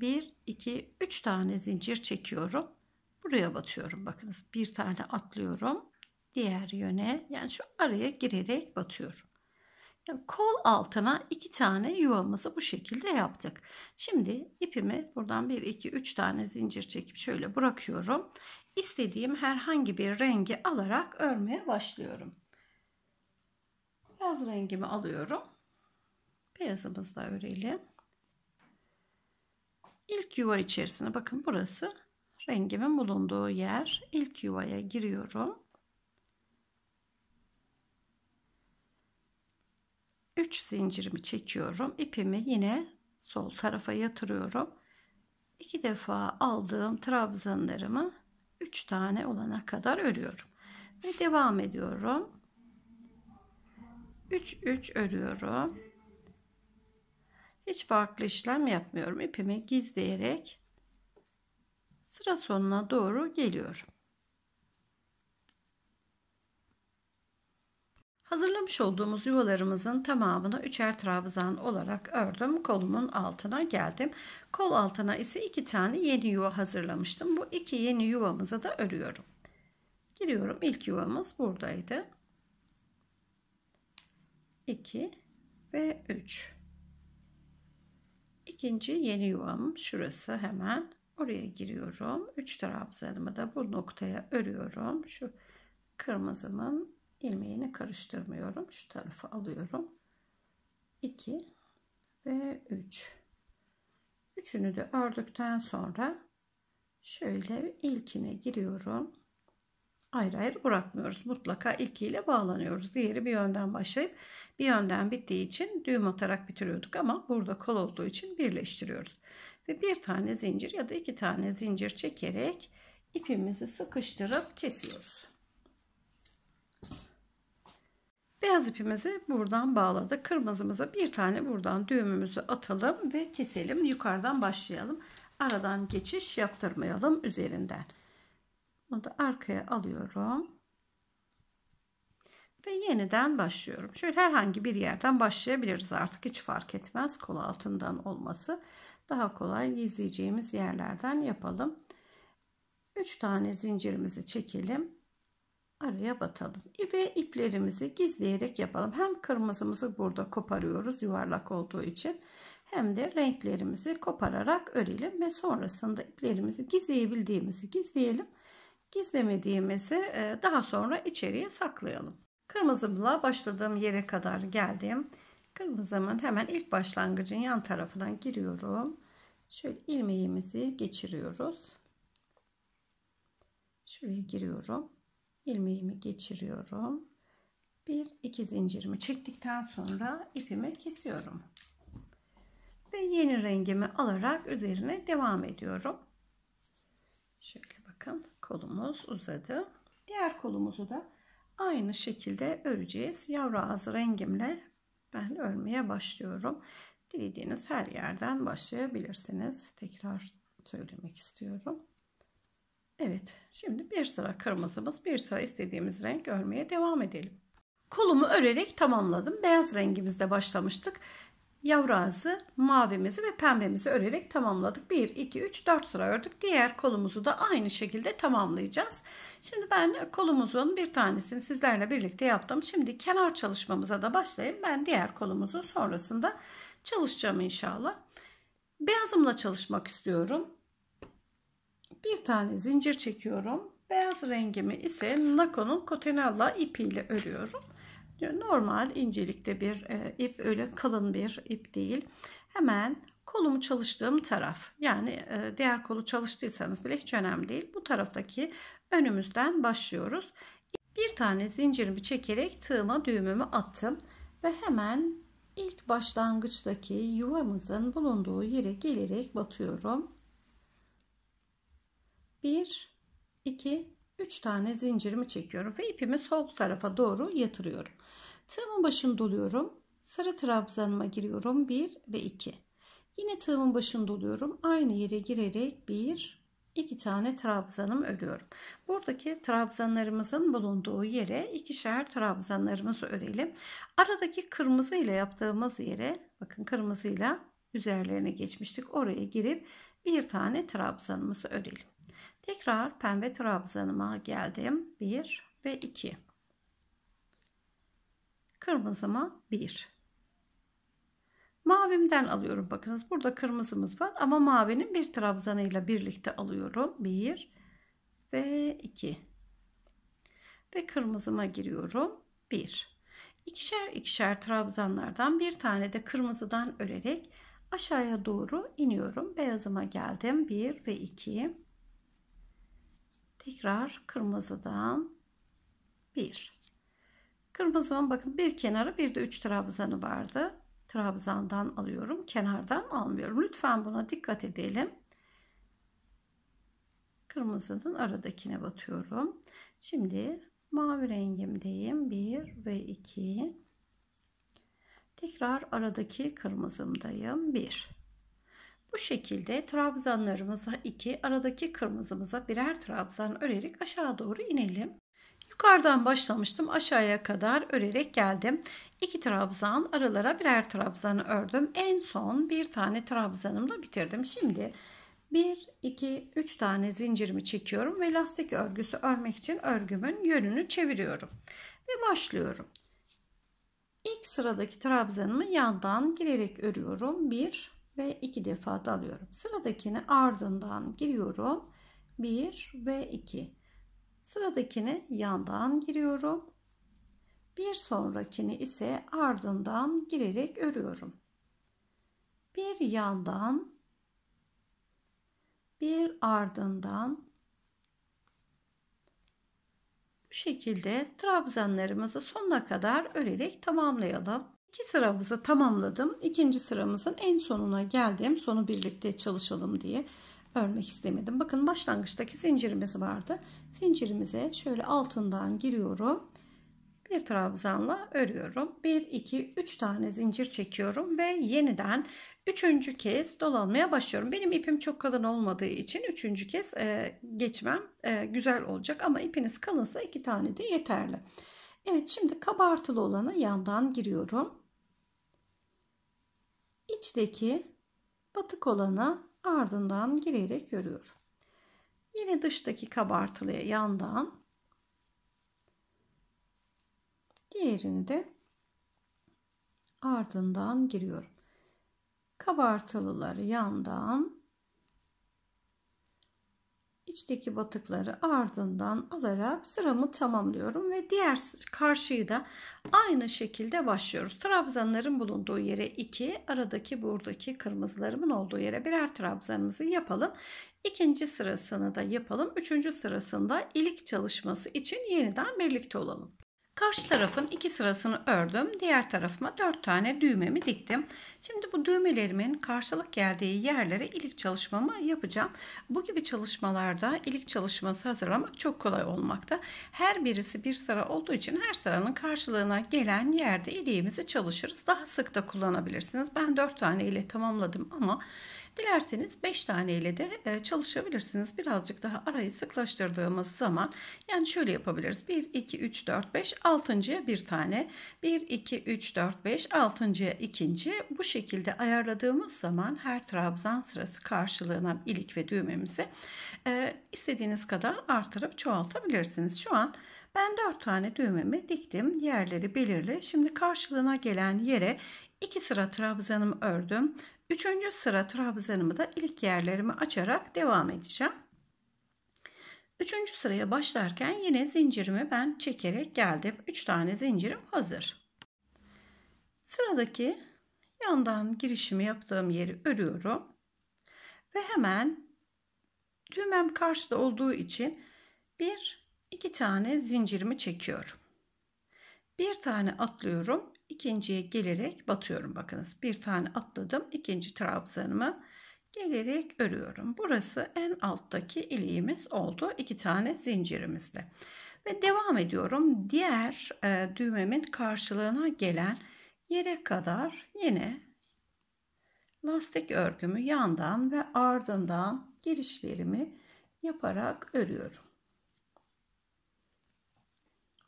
1, 2, 3 tane zincir çekiyorum. Buraya batıyorum. Bakınız bir tane atlıyorum. Diğer yöne yani şu araya girerek batıyorum. Yani kol altına iki tane yuvamızı bu şekilde yaptık. Şimdi ipimi buradan 1, 2, 3 tane zincir çekip şöyle bırakıyorum istediğim herhangi bir rengi alarak örmeye başlıyorum. Beyaz rengimi alıyorum. Beyazımızı da örelim. İlk yuva içerisine bakın burası rengimin bulunduğu yer. İlk yuvaya giriyorum. 3 zincirimi çekiyorum. İpimi yine sol tarafa yatırıyorum. 2 defa aldığım trabzanlarımı 3 tane olana kadar örüyorum. Ve devam ediyorum. 3 3 örüyorum. Hiç farklı işlem yapmıyorum. ipimi gizleyerek sıra sonuna doğru geliyorum. Hazırlamış olduğumuz yuvalarımızın tamamını üçer trabzan olarak ördüm. Kolumun altına geldim. Kol altına ise iki tane yeni yuva hazırlamıştım. Bu iki yeni yuvamızı da örüyorum. Giriyorum. İlk yuvamız buradaydı. 2 ve 3. İkinci yeni yuvam şurası hemen. Oraya giriyorum. 3 trabzanımı da bu noktaya örüyorum. Şu kırmızımın ilmeğini karıştırmıyorum. Şu tarafı alıyorum. 2 ve 3. Üç. Üçünü de ördükten sonra şöyle ilkine giriyorum. Ayrı ayrı bırakmıyoruz. Mutlaka ilkiyle bağlanıyoruz. Diğeri bir yönden başlayıp bir yönden bittiği için düğüm atarak bitiriyorduk ama burada kol olduğu için birleştiriyoruz. Ve bir tane zincir ya da iki tane zincir çekerek ipimizi sıkıştırıp kesiyoruz. Beyaz ipimizi buradan bağladık. Kırmızımıza bir tane buradan düğümümüzü atalım ve keselim. Yukarıdan başlayalım. Aradan geçiş yaptırmayalım üzerinden. Bunu da arkaya alıyorum. Ve yeniden başlıyorum. Şöyle herhangi bir yerden başlayabiliriz artık. Hiç fark etmez. Kol altından olması daha kolay gizleyeceğimiz yerlerden yapalım. 3 tane zincirimizi çekelim araya batalım. Ve iplerimizi gizleyerek yapalım. Hem kırmızımızı burada koparıyoruz yuvarlak olduğu için hem de renklerimizi kopararak örelim ve sonrasında iplerimizi gizleyebildiğimizi gizleyelim. Gizlemediğimizi e, daha sonra içeriye saklayalım. Kırmızımla başladığım yere kadar geldim. Kırmızımın hemen ilk başlangıcın yan tarafından giriyorum. Şöyle ilmeğimizi geçiriyoruz. Şuraya giriyorum ilmeğimi geçiriyorum. Bir iki zincirimi çektikten sonra ipimi kesiyorum. Ve yeni rengimi alarak üzerine devam ediyorum. Şöyle bakın kolumuz uzadı. Diğer kolumuzu da aynı şekilde öreceğiz. Yavru ağzı rengimle ben örmeye başlıyorum. Dilediğiniz her yerden başlayabilirsiniz. Tekrar söylemek istiyorum. Evet şimdi bir sıra kırmızımız bir sıra istediğimiz renk örmeye devam edelim. Kolumu örerek tamamladım. Beyaz rengimizde başlamıştık. Yavru ağzı, mavimizi ve pembemizi örerek tamamladık. 1, 2, 3, 4 sıra ördük. Diğer kolumuzu da aynı şekilde tamamlayacağız. Şimdi ben kolumuzun bir tanesini sizlerle birlikte yaptım. Şimdi kenar çalışmamıza da başlayayım. Ben diğer kolumuzu sonrasında çalışacağım inşallah. Beyazımla çalışmak istiyorum bir tane zincir çekiyorum. Beyaz rengimi ise Nako'nun Cotenella ipiyle örüyorum. Normal incelikte bir e, ip öyle kalın bir ip değil. Hemen kolumu çalıştığım taraf yani e, diğer kolu çalıştıysanız bile hiç önemli değil. Bu taraftaki önümüzden başlıyoruz. Bir tane zincirimi çekerek tığıma düğümümü attım ve hemen ilk başlangıçtaki yuvamızın bulunduğu yere gelerek batıyorum. 1 2 3 tane zincirimi çekiyorum ve ipimi sol tarafa doğru yatırıyorum. Tığımın başını doluyorum. Sarı trabzanıma giriyorum 1 ve 2. Yine tığımın başını doluyorum. Aynı yere girerek 1 2 tane trabzanım örüyorum. Buradaki trabzanlarımızın bulunduğu yere ikişer trabzanlarımızı örelim. Aradaki kırmızı ile yaptığımız yere bakın kırmızıyla üzerlerine geçmiştik. Oraya girip bir tane trabzanımızı örelim. Tekrar pembe trabzanıma geldim. 1 ve 2. Kırmızıma 1. Mavimden alıyorum. Bakınız burada kırmızımız var ama mavinin bir trabzanıyla birlikte alıyorum. 1 ve 2. Ve kırmızıma giriyorum. 1. İkişer ikişer trabzanlardan bir tane de kırmızıdan örerek aşağıya doğru iniyorum. Beyazıma geldim. 1 ve 2 tekrar kırmızıdan bir. kırmızının bakın bir kenarı bir de üç trabzanı vardı trabzandan alıyorum kenardan almıyorum lütfen buna dikkat edelim kırmızının aradakine batıyorum şimdi mavi rengimdeyim 1 ve 2 tekrar aradaki kırmızımdayım 1 bu şekilde trabzanlarımıza iki, aradaki kırmızımıza birer trabzan örerek aşağı doğru inelim. Yukarıdan başlamıştım aşağıya kadar örerek geldim. İki trabzan aralara birer trabzan ördüm. En son bir tane trabzanımla bitirdim. Şimdi 1, 2, 3 tane zincirimi çekiyorum ve lastik örgüsü örmek için örgümün yönünü çeviriyorum. Ve başlıyorum. İlk sıradaki trabzanımı yandan girerek örüyorum. 1, ve iki defa dalıyorum. Sıradakini ardından giriyorum. 1 ve 2. Sıradakini yandan giriyorum. Bir sonrakini ise ardından girerek örüyorum. Bir yandan bir ardından bu şekilde trabzanlarımızı sonuna kadar örerek tamamlayalım. İki sıramızı tamamladım. İkinci sıramızın en sonuna geldim. Sonu birlikte çalışalım diye örmek istemedim. Bakın başlangıçtaki zincirimiz vardı. Zincirimize şöyle altından giriyorum. Bir trabzanla örüyorum. 1 2 3 tane zincir çekiyorum ve yeniden üçüncü kez dolanmaya başlıyorum. Benim ipim çok kalın olmadığı için üçüncü kez e, geçmem e, güzel olacak ama ipiniz kalınsa iki tane de yeterli. Evet şimdi kabartılı olanı yandan giriyorum içteki batık olanı ardından girerek örüyorum. Yine dıştaki kabartılıya yandan diğerini de ardından giriyorum. Kabartılıları yandan içteki batıkları ardından alarak sıramı tamamlıyorum ve diğer karşıyı da aynı şekilde başlıyoruz. Trabzanların bulunduğu yere 2, aradaki buradaki kırmızılarımın olduğu yere birer trabzanımızı yapalım. İkinci sırasını da yapalım. Üçüncü sırasında ilik çalışması için yeniden birlikte olalım. Karşı tarafın iki sırasını ördüm. Diğer tarafıma dört tane düğmemi diktim. Şimdi bu düğmelerimin karşılık geldiği yerlere ilik çalışmamı yapacağım. Bu gibi çalışmalarda ilik çalışması hazırlamak çok kolay olmakta. Her birisi bir sıra olduğu için her sıranın karşılığına gelen yerde iliğimizi çalışırız. Daha sık da kullanabilirsiniz. Ben dört tane ile tamamladım ama Dilerseniz 5 ile de e, çalışabilirsiniz. Birazcık daha arayı sıklaştırdığımız zaman yani şöyle yapabiliriz. 1, 2, 3, 4, 5, 6.ya bir tane. 1, 2, 3, 4, 5, 6.ya ikinci. Bu şekilde ayarladığımız zaman her trabzan sırası karşılığına ilik ve düğmemizi e, istediğiniz kadar artırıp çoğaltabilirsiniz. Şu an ben 4 tane düğmemi diktim. Yerleri belirli. Şimdi karşılığına gelen yere 2 sıra trabzanımı ördüm. Üçüncü sıra trabzanımı da ilk yerlerimi açarak devam edeceğim. Üçüncü sıraya başlarken yine zincirimi ben çekerek geldim. Üç tane zincirim hazır. Sıradaki yandan girişimi yaptığım yeri örüyorum. Ve hemen düğmem karşıda olduğu için bir iki tane zincirimi çekiyorum. Bir tane atlıyorum ikinciye gelerek batıyorum. Bakınız bir tane atladım. ikinci trabzanımı gelerek örüyorum. Burası en alttaki iliğimiz oldu. iki tane zincirimizle. Ve devam ediyorum. Diğer e, düğmemin karşılığına gelen yere kadar yine lastik örgümü yandan ve ardından girişlerimi yaparak örüyorum.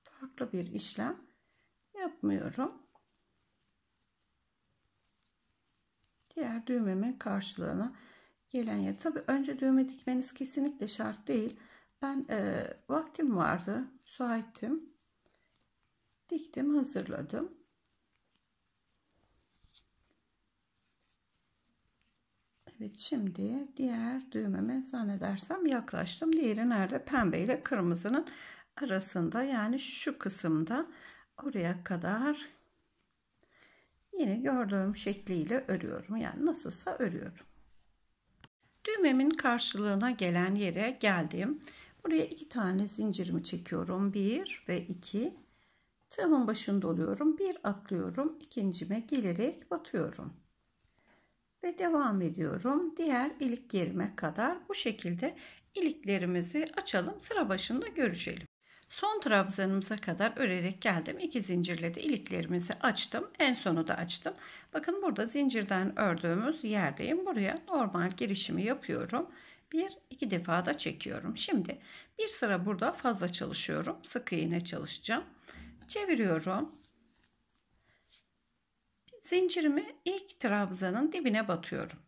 Farklı bir işlem yapmıyorum. diğer düğmemin karşılığına gelen yer. Tabi önce düğme dikmeniz kesinlikle şart değil. Ben e, vaktim vardı, müsaittim. Diktim, hazırladım. Evet şimdi diğer düğmeme zannedersem yaklaştım. Diğeri nerede? Pembe ile kırmızının arasında yani şu kısımda oraya kadar yine gördüğüm şekliyle örüyorum. Yani nasılsa örüyorum. Düğmemin karşılığına gelen yere geldim. Buraya iki tane zincirimi çekiyorum. Bir ve iki. Tığımın başında oluyorum. Bir atlıyorum. İkincime gelerek batıyorum. Ve devam ediyorum. Diğer ilik yerime kadar bu şekilde iliklerimizi açalım. Sıra başında görüşelim. Son trabzanımıza kadar örerek geldim. İki zincirle de iliklerimizi açtım. En sonu da açtım. Bakın burada zincirden ördüğümüz yerdeyim. Buraya normal girişimi yapıyorum. Bir, iki defa da çekiyorum. Şimdi bir sıra burada fazla çalışıyorum. Sık iğne çalışacağım. Çeviriyorum. Zincirimi ilk trabzanın dibine batıyorum.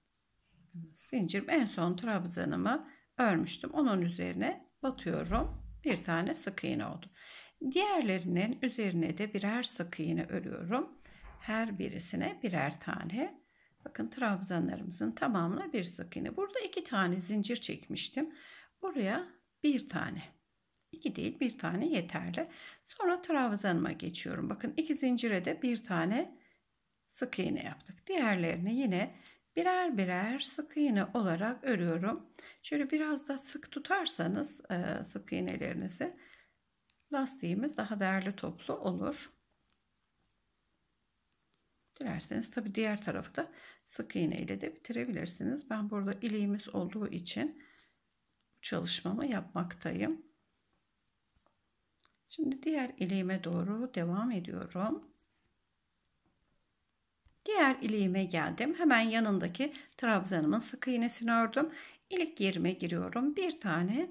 Zincirim en son trabzanımı örmüştüm. Onun üzerine batıyorum bir tane sık iğne oldu. Diğerlerinin üzerine de birer sık iğne örüyorum. Her birisine birer tane. Bakın trabzanlarımızın tamamına bir sık iğne. Burada iki tane zincir çekmiştim. Buraya bir tane. İki değil bir tane yeterli. Sonra trabzanıma geçiyorum. Bakın iki zincire de bir tane sık iğne yaptık. Diğerlerini yine birer birer sık iğne olarak örüyorum. Şöyle biraz da sık tutarsanız e, sık iğnelerinizi lastiğimiz daha değerli toplu olur. Dilerseniz tabi diğer tarafı da sık iğne ile de bitirebilirsiniz. Ben burada iliğimiz olduğu için çalışmamı yapmaktayım. Şimdi diğer iliğime doğru devam ediyorum. Diğer iliğime geldim. Hemen yanındaki trabzanımın sık iğnesini ördüm. İlik yerime giriyorum. Bir tane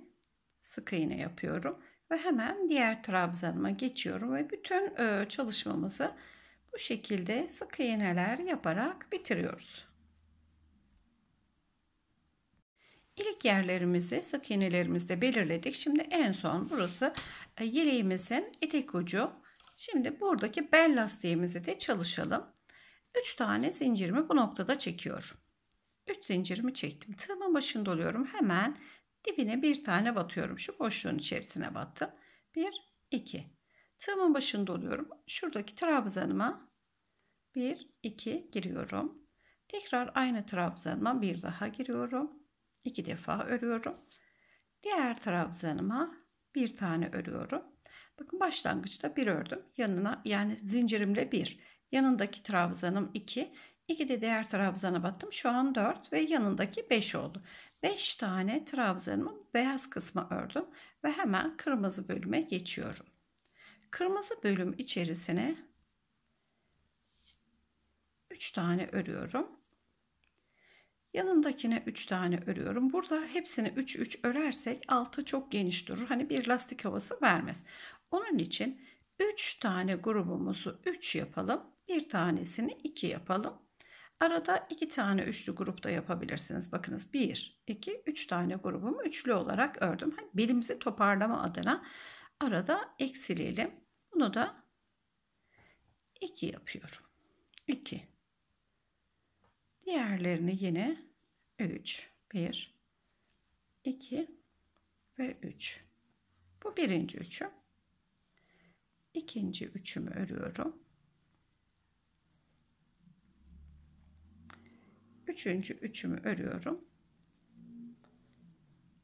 sık iğne yapıyorum ve hemen diğer trabzanıma geçiyorum ve bütün e, çalışmamızı bu şekilde sık iğneler yaparak bitiriyoruz. İlik yerlerimizi sık iğnelerimizde belirledik. Şimdi en son burası e, yeleğimizin etek ucu. Şimdi buradaki bel lastiğimizi de çalışalım. 3 tane zincirimi bu noktada çekiyorum. 3 zincirimi çektim. Tığımın başında oluyorum. Hemen dibine bir tane batıyorum. Şu boşluğun içerisine battım. 1, 2. Tığımın başında oluyorum. Şuradaki trabzanıma 1, 2 giriyorum. Tekrar aynı trabzanıma bir daha giriyorum. 2 defa örüyorum. Diğer trabzanıma bir tane örüyorum. Bakın başlangıçta bir ördüm. Yanına yani zincirimle bir. Yanındaki trabzanım 2. 2 de diğer trabzana battım. Şu an 4 ve yanındaki 5 oldu. 5 tane trabzanımı beyaz kısmı ördüm ve hemen kırmızı bölüme geçiyorum. Kırmızı bölüm içerisine 3 tane örüyorum. Yanındakine 3 tane örüyorum. Burada hepsini 3-3 örersek altı çok geniş durur. Hani bir lastik havası vermez. Onun için 3 tane grubumuzu 3 yapalım bir tanesini 2 yapalım. Arada 2 tane üçlü grupta yapabilirsiniz. Bakınız 1, 2, 3 tane grubumu üçlü olarak ördüm. Hani belimizi toparlama adına arada eksileyelim. Bunu da 2 yapıyorum. 2. Diğerlerini yine 3, 1, 2 ve 3. Bu birinci üçüm. İkinci üçümü örüyorum. üçüncü üçümü örüyorum.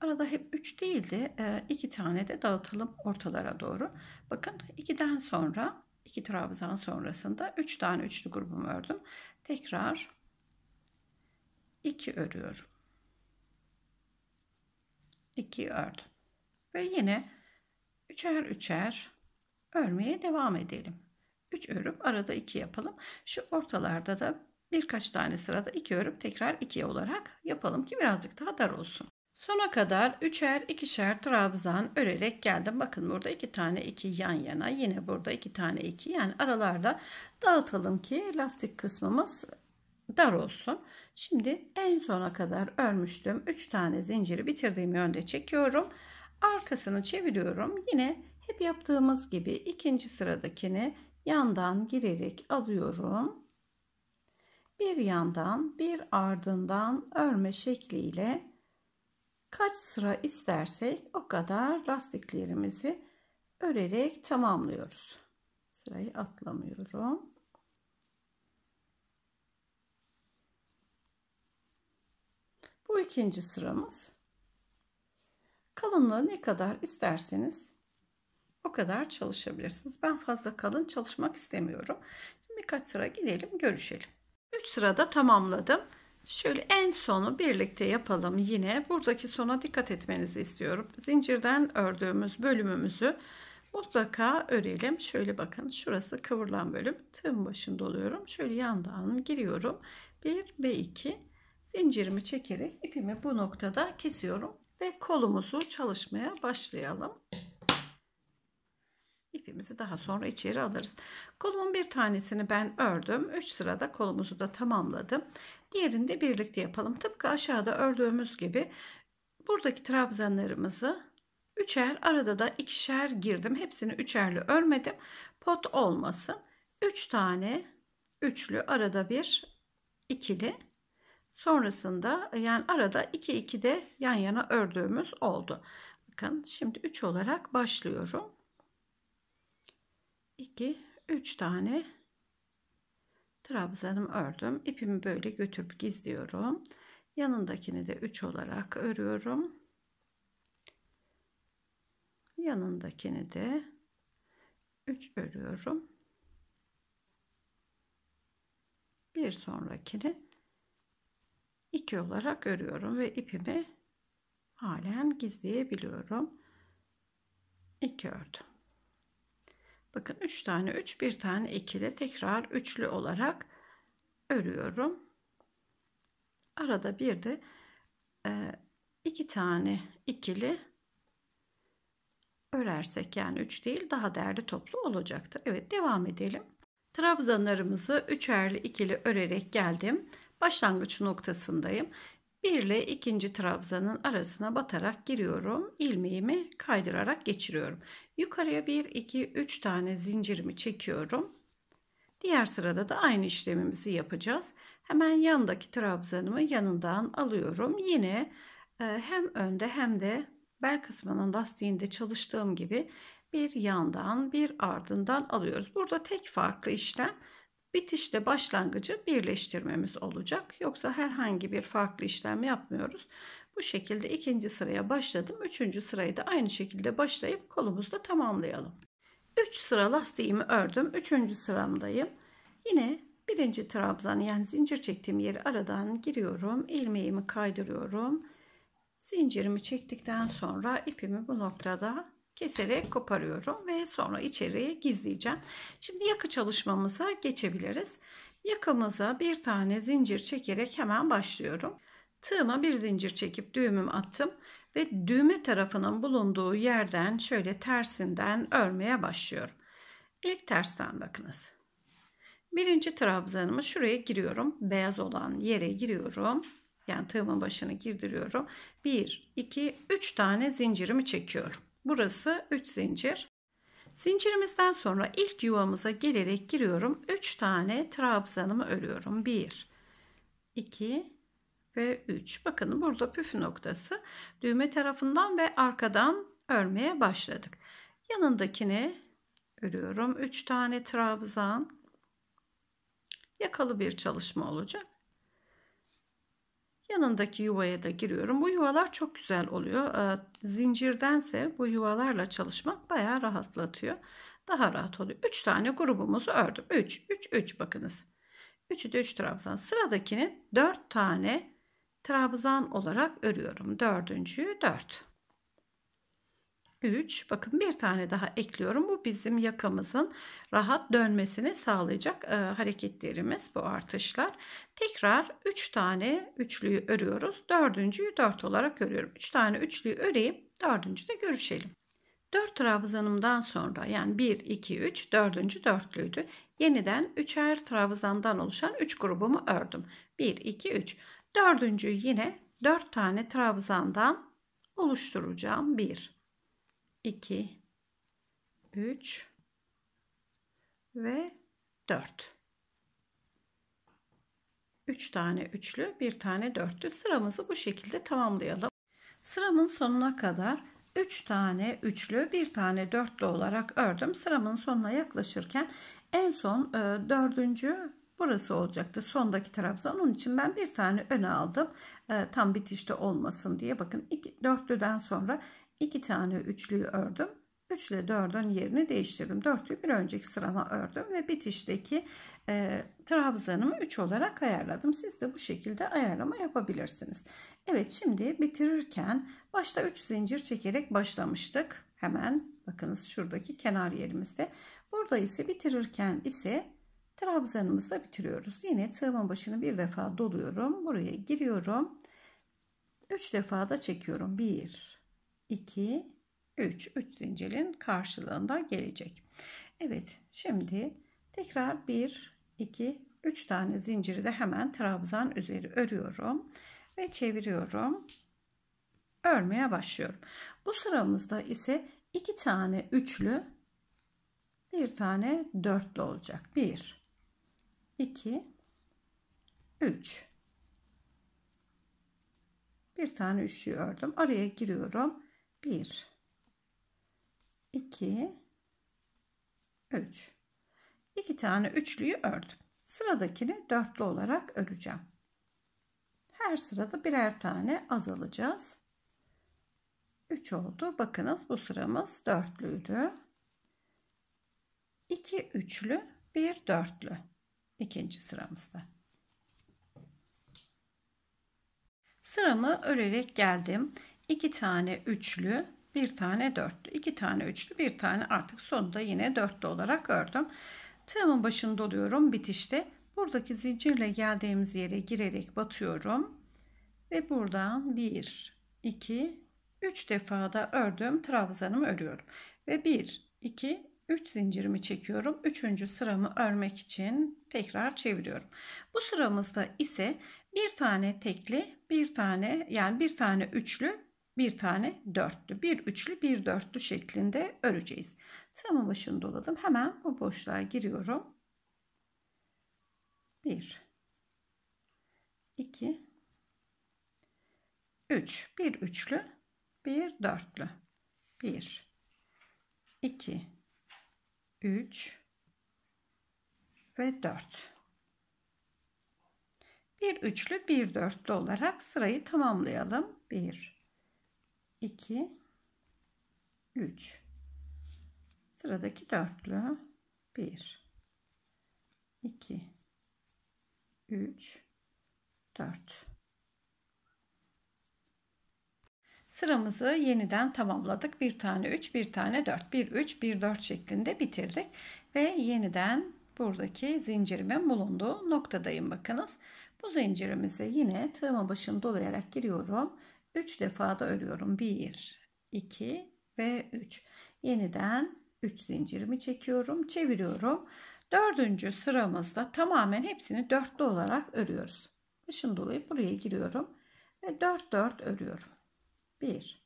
Arada hep 3 değil de 2 e, tane de dağıtalım ortalara doğru. Bakın 2'den sonra 2 trabzan sonrasında 3 üç tane üçlü grubumu ördüm. Tekrar 2 örüyorum. 2 ördüm. Ve yine üçer üçer örmeye devam edelim. 3 örüp arada 2 yapalım. Şu ortalarda da birkaç tane sırada 2 örüp tekrar 2'ye olarak yapalım ki birazcık daha dar olsun. Sona kadar üçer ikişer trabzan örerek geldim. Bakın burada iki tane iki yan yana yine burada iki tane iki yani aralarda dağıtalım ki lastik kısmımız dar olsun. Şimdi en sona kadar örmüştüm. 3 tane zinciri bitirdiğim yönde çekiyorum. Arkasını çeviriyorum. Yine hep yaptığımız gibi ikinci sıradakini yandan girerek alıyorum bir yandan bir ardından örme şekliyle kaç sıra istersek o kadar lastiklerimizi örerek tamamlıyoruz. Sırayı atlamıyorum. Bu ikinci sıramız. Kalınlığı ne kadar isterseniz o kadar çalışabilirsiniz. Ben fazla kalın çalışmak istemiyorum. Şimdi birkaç sıra gidelim görüşelim. 3 sırada tamamladım. Şöyle en sonu birlikte yapalım yine. Buradaki sona dikkat etmenizi istiyorum. Zincirden ördüğümüz bölümümüzü mutlaka örelim. Şöyle bakın şurası kıvrılan bölüm. Tığım başında oluyorum. Şöyle yandan giriyorum. 1 ve 2 zincirimi çekerek ipimi bu noktada kesiyorum ve kolumuzu çalışmaya başlayalım ipimizi daha sonra içeri alırız. Kolumun bir tanesini ben ördüm. 3 sırada kolumuzu da tamamladım. Diğerini de birlikte yapalım. Tıpkı aşağıda ördüğümüz gibi buradaki trabzanlarımızı üçer arada da ikişer girdim. Hepsini üçerli örmedim. Pot olmasın. 3 tane üçlü arada bir ikili sonrasında yani arada 2 2 de yan yana ördüğümüz oldu. Bakın şimdi 3 olarak başlıyorum. 2 3 tane trabzanım ördüm. İpimi böyle götürüp gizliyorum. Yanındakini de 3 olarak örüyorum. Yanındakini de 3 örüyorum. Bir sonrakini 2 olarak örüyorum ve ipimi halen gizleyebiliyorum. 2 ördüm. Bakın 3 tane 3 bir tane ikili tekrar üçlü olarak örüyorum. Arada bir de e, iki tane ikili örersek yani 3 değil daha değerli toplu olacaktır. Evet devam edelim. Trabzanlarımızı üçerli ikili örerek geldim. Başlangıç noktasındayım. 1 ile ikinci trabzanın arasına batarak giriyorum. ilmeğimi kaydırarak geçiriyorum. Yukarıya 1, 2, 3 tane zincirimi çekiyorum. Diğer sırada da aynı işlemimizi yapacağız. Hemen yandaki trabzanımı yanından alıyorum. Yine e, hem önde hem de bel kısmının lastiğinde çalıştığım gibi bir yandan bir ardından alıyoruz. Burada tek farklı işlem Bitişte başlangıcı birleştirmemiz olacak. Yoksa herhangi bir farklı işlem yapmıyoruz. Bu şekilde ikinci sıraya başladım. Üçüncü sırayı da aynı şekilde başlayıp kolumuzda tamamlayalım. Üç sıra lastiğimi ördüm. Üçüncü sıramdayım. Yine birinci trabzan yani zincir çektiğim yeri aradan giriyorum. ilmeğimi kaydırıyorum. Zincirimi çektikten sonra ipimi bu noktada keserek koparıyorum ve sonra içeriye gizleyeceğim. Şimdi yaka çalışmamıza geçebiliriz. Yakamıza bir tane zincir çekerek hemen başlıyorum. Tığıma bir zincir çekip düğümüm attım ve düğme tarafının bulunduğu yerden şöyle tersinden örmeye başlıyorum. İlk tersten bakınız. Birinci trabzanımı şuraya giriyorum. Beyaz olan yere giriyorum. Yani tığımın başını girdiriyorum. 1, 2, 3 tane zincirimi çekiyorum. Burası 3 zincir. Zincirimizden sonra ilk yuvamıza gelerek giriyorum. 3 tane trabzanımı örüyorum. 1 2 ve 3. Bakın burada püf noktası. Düğme tarafından ve arkadan örmeye başladık. Yanındakini örüyorum. 3 tane trabzan. Yakalı bir çalışma olacak. Yanındaki yuvaya da giriyorum. Bu yuvalar çok güzel oluyor. Ee, zincirdense bu yuvalarla çalışmak bayağı rahatlatıyor. Daha rahat oluyor. 3 tane grubumuzu ördüm. 3, 3, 3 bakınız. 3'ü de 3 trabzan. Sıradakini 4 tane trabzan olarak örüyorum. Dördüncüyü 4. 3 bakın bir tane daha ekliyorum. Bu bizim yakamızın rahat dönmesini sağlayacak e, hareketlerimiz bu artışlar. Tekrar 3 tane üçlüyü örüyoruz. Dördüncüyü 4 olarak örüyorum. 3 tane üçlüyü öreyim. de görüşelim. 4 trabzanımdan sonra yani 1, 2, 3, 4. dörtlüydü. Yeniden 3'er trabzandan oluşan 3 grubumu ördüm. 1, 2, 3. 4. yine 4 tane trabzandan oluşturacağım. 1, 2 3 ve 4 3 tane üçlü bir tane dörtlü sıramızı bu şekilde tamamlayalım sıramın sonuna kadar 3 tane üçlü bir tane dörtlü olarak ördüm sıramın sonuna yaklaşırken en son e, dördüncü burası olacaktı sondaki trabzan onun için ben bir tane öne aldım e, tam bitişte olmasın diye bakın iki, dörtlüden sonra 2 tane üçlüyü ördüm. 3 ile 4'ün yerini değiştirdim. 4'ü bir önceki sırama ördüm ve bitişteki e, trabzanımı 3 olarak ayarladım. Siz de bu şekilde ayarlama yapabilirsiniz. Evet şimdi bitirirken başta 3 zincir çekerek başlamıştık. Hemen bakınız şuradaki kenar yerimizde. Burada ise bitirirken ise trabzanımızı da bitiriyoruz. Yine tığımın başını bir defa doluyorum. Buraya giriyorum. 3 defa da çekiyorum. 1 2, 3. 3 zincirin karşılığında gelecek. Evet şimdi tekrar 1, 2, 3 tane zinciri de hemen trabzan üzeri örüyorum ve çeviriyorum. Örmeye başlıyorum. Bu sıramızda ise 2 tane üçlü, bir tane dörtlü olacak. 1, 2, 3. Bir tane üçlü ördüm. Araya giriyorum 1 2 3 2 tane üçlüyü ördüm. Sıradakini dörtlü olarak öreceğim. Her sırada birer tane azalacağız. 3 oldu. Bakınız bu sıramız dörtlüydü. 2 üçlü, 1 dörtlü. İkinci sıramızda. Sıramı örerek geldim. 2 tane üçlü, bir tane dörtlü, iki tane üçlü, bir tane artık sonunda yine dörtlü olarak ördüm. Tığımın başını doluyorum bitişte. Buradaki zincirle geldiğimiz yere girerek batıyorum. Ve buradan 1, 2, 3 defa da ördüğüm trabzanımı örüyorum. Ve 1, 2, 3 zincirimi çekiyorum. 3. sıramı örmek için tekrar çeviriyorum. Bu sıramızda ise bir tane tekli, bir tane yani bir tane üçlü, bir tane dörtlü, bir üçlü, bir dörtlü şeklinde öreceğiz. Tığımın başını doladım. Hemen bu boşluğa giriyorum. 1 2 3 bir üçlü, bir dörtlü. 1 2 3 ve 4. Bir üçlü, bir dörtlü olarak sırayı tamamlayalım. 1 2 3 sıradaki dörtlü 1 2 3 4 sıramızı yeniden tamamladık bir tane 3 bir tane 4 bir 3 bir 4 şeklinde bitirdik ve yeniden buradaki zincirimin bulunduğu noktadayım bakınız bu zincirimize yine tığıma başını dolayarak giriyorum 3 defa da örüyorum. 1, 2 ve 3. Yeniden 3 zincirimi çekiyorum. Çeviriyorum. Dördüncü sıramızda tamamen hepsini dörtlü olarak örüyoruz. Başım dolayı buraya giriyorum. Ve 4 4 örüyorum. 1,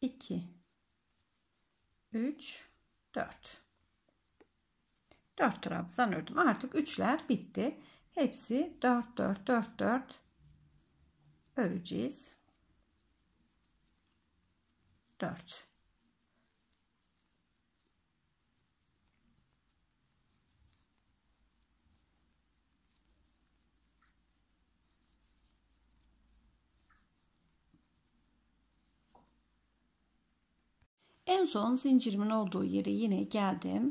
2, 3, 4. 4 trabzan ördüm. Artık üçler bitti. Hepsi 4 4 4 4 böleceğiz. 4 En son zincirimin olduğu yere yine geldim.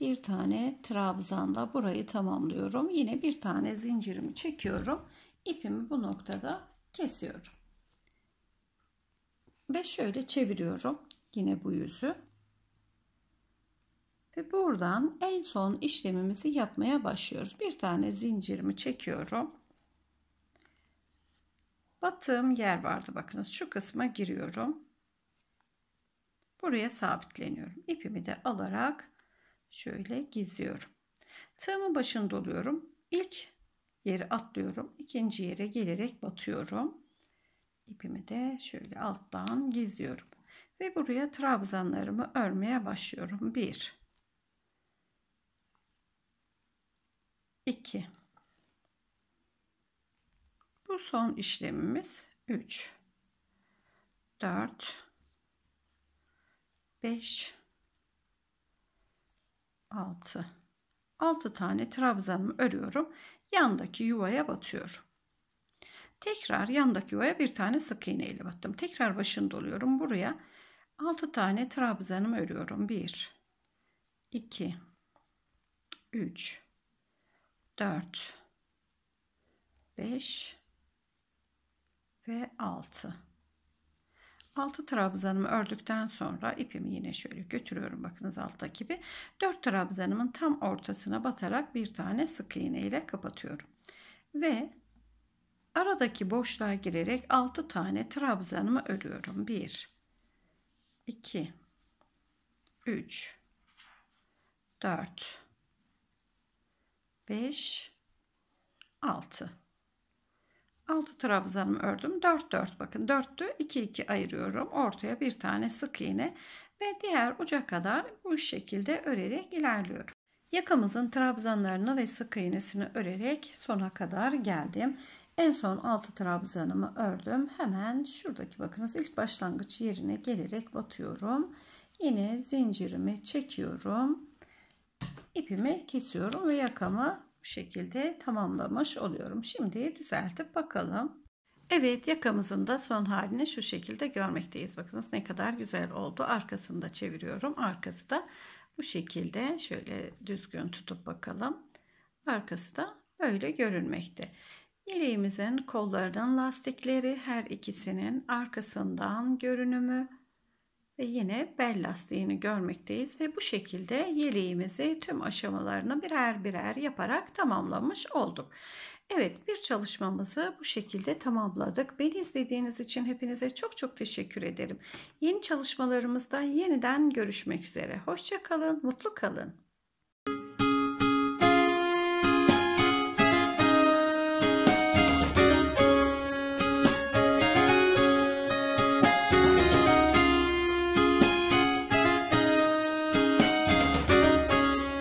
Bir tane trabzanla burayı tamamlıyorum. Yine bir tane zincirimi çekiyorum. İpimi bu noktada kesiyorum. Ve şöyle çeviriyorum yine bu yüzü. Ve buradan en son işlemimizi yapmaya başlıyoruz. Bir tane zincirimi çekiyorum. Battığım yer vardı bakınız şu kısma giriyorum. Buraya sabitleniyorum. ipimi de alarak şöyle gizliyorum. Tığımın başını doluyorum. ilk Geri atlıyorum. ikinci yere gelerek batıyorum. İpimi de şöyle alttan gizliyorum. Ve buraya trabzanlarımı örmeye başlıyorum. 1 2 Bu son işlemimiz 3 4 5 6 6 tane trabzanımı örüyorum yandaki yuvaya batıyorum. Tekrar yandaki yuvaya bir tane sık iğne ile battım. Tekrar başını doluyorum. Buraya 6 tane trabzanımı örüyorum. 1 2 3 4 5 ve 6 6 trabzanımı ördükten sonra ipimi yine şöyle götürüyorum bakınız altta gibi 4 trabzanımın tam ortasına batarak bir tane sık iğne ile kapatıyorum ve aradaki boşluğa girerek 6 tane trabzanımı örüyorum 1 2 3 4 5 6 6 trabzanımı ördüm. 4 4 bakın 4'tü 2 2 ayırıyorum. Ortaya bir tane sık iğne ve diğer uca kadar bu şekilde örerek ilerliyorum. Yakamızın trabzanlarını ve sık iğnesini örerek sona kadar geldim. En son 6 trabzanımı ördüm. Hemen şuradaki bakınız ilk başlangıç yerine gelerek batıyorum. Yine zincirimi çekiyorum. ipimi kesiyorum ve yakamı bu şekilde tamamlamış oluyorum. Şimdi düzeltip bakalım. Evet yakamızın da son halini şu şekilde görmekteyiz. Bakınız ne kadar güzel oldu. Arkasını da çeviriyorum. Arkası da bu şekilde şöyle düzgün tutup bakalım. Arkası da böyle görünmekte. Yeleğimizin kollarının lastikleri her ikisinin arkasından görünümü ve yine bel lastiğini görmekteyiz ve bu şekilde yeleğimizi tüm aşamalarını birer birer yaparak tamamlamış olduk. Evet bir çalışmamızı bu şekilde tamamladık. Beni izlediğiniz için hepinize çok çok teşekkür ederim. Yeni çalışmalarımızda yeniden görüşmek üzere. Hoşçakalın, mutlu kalın.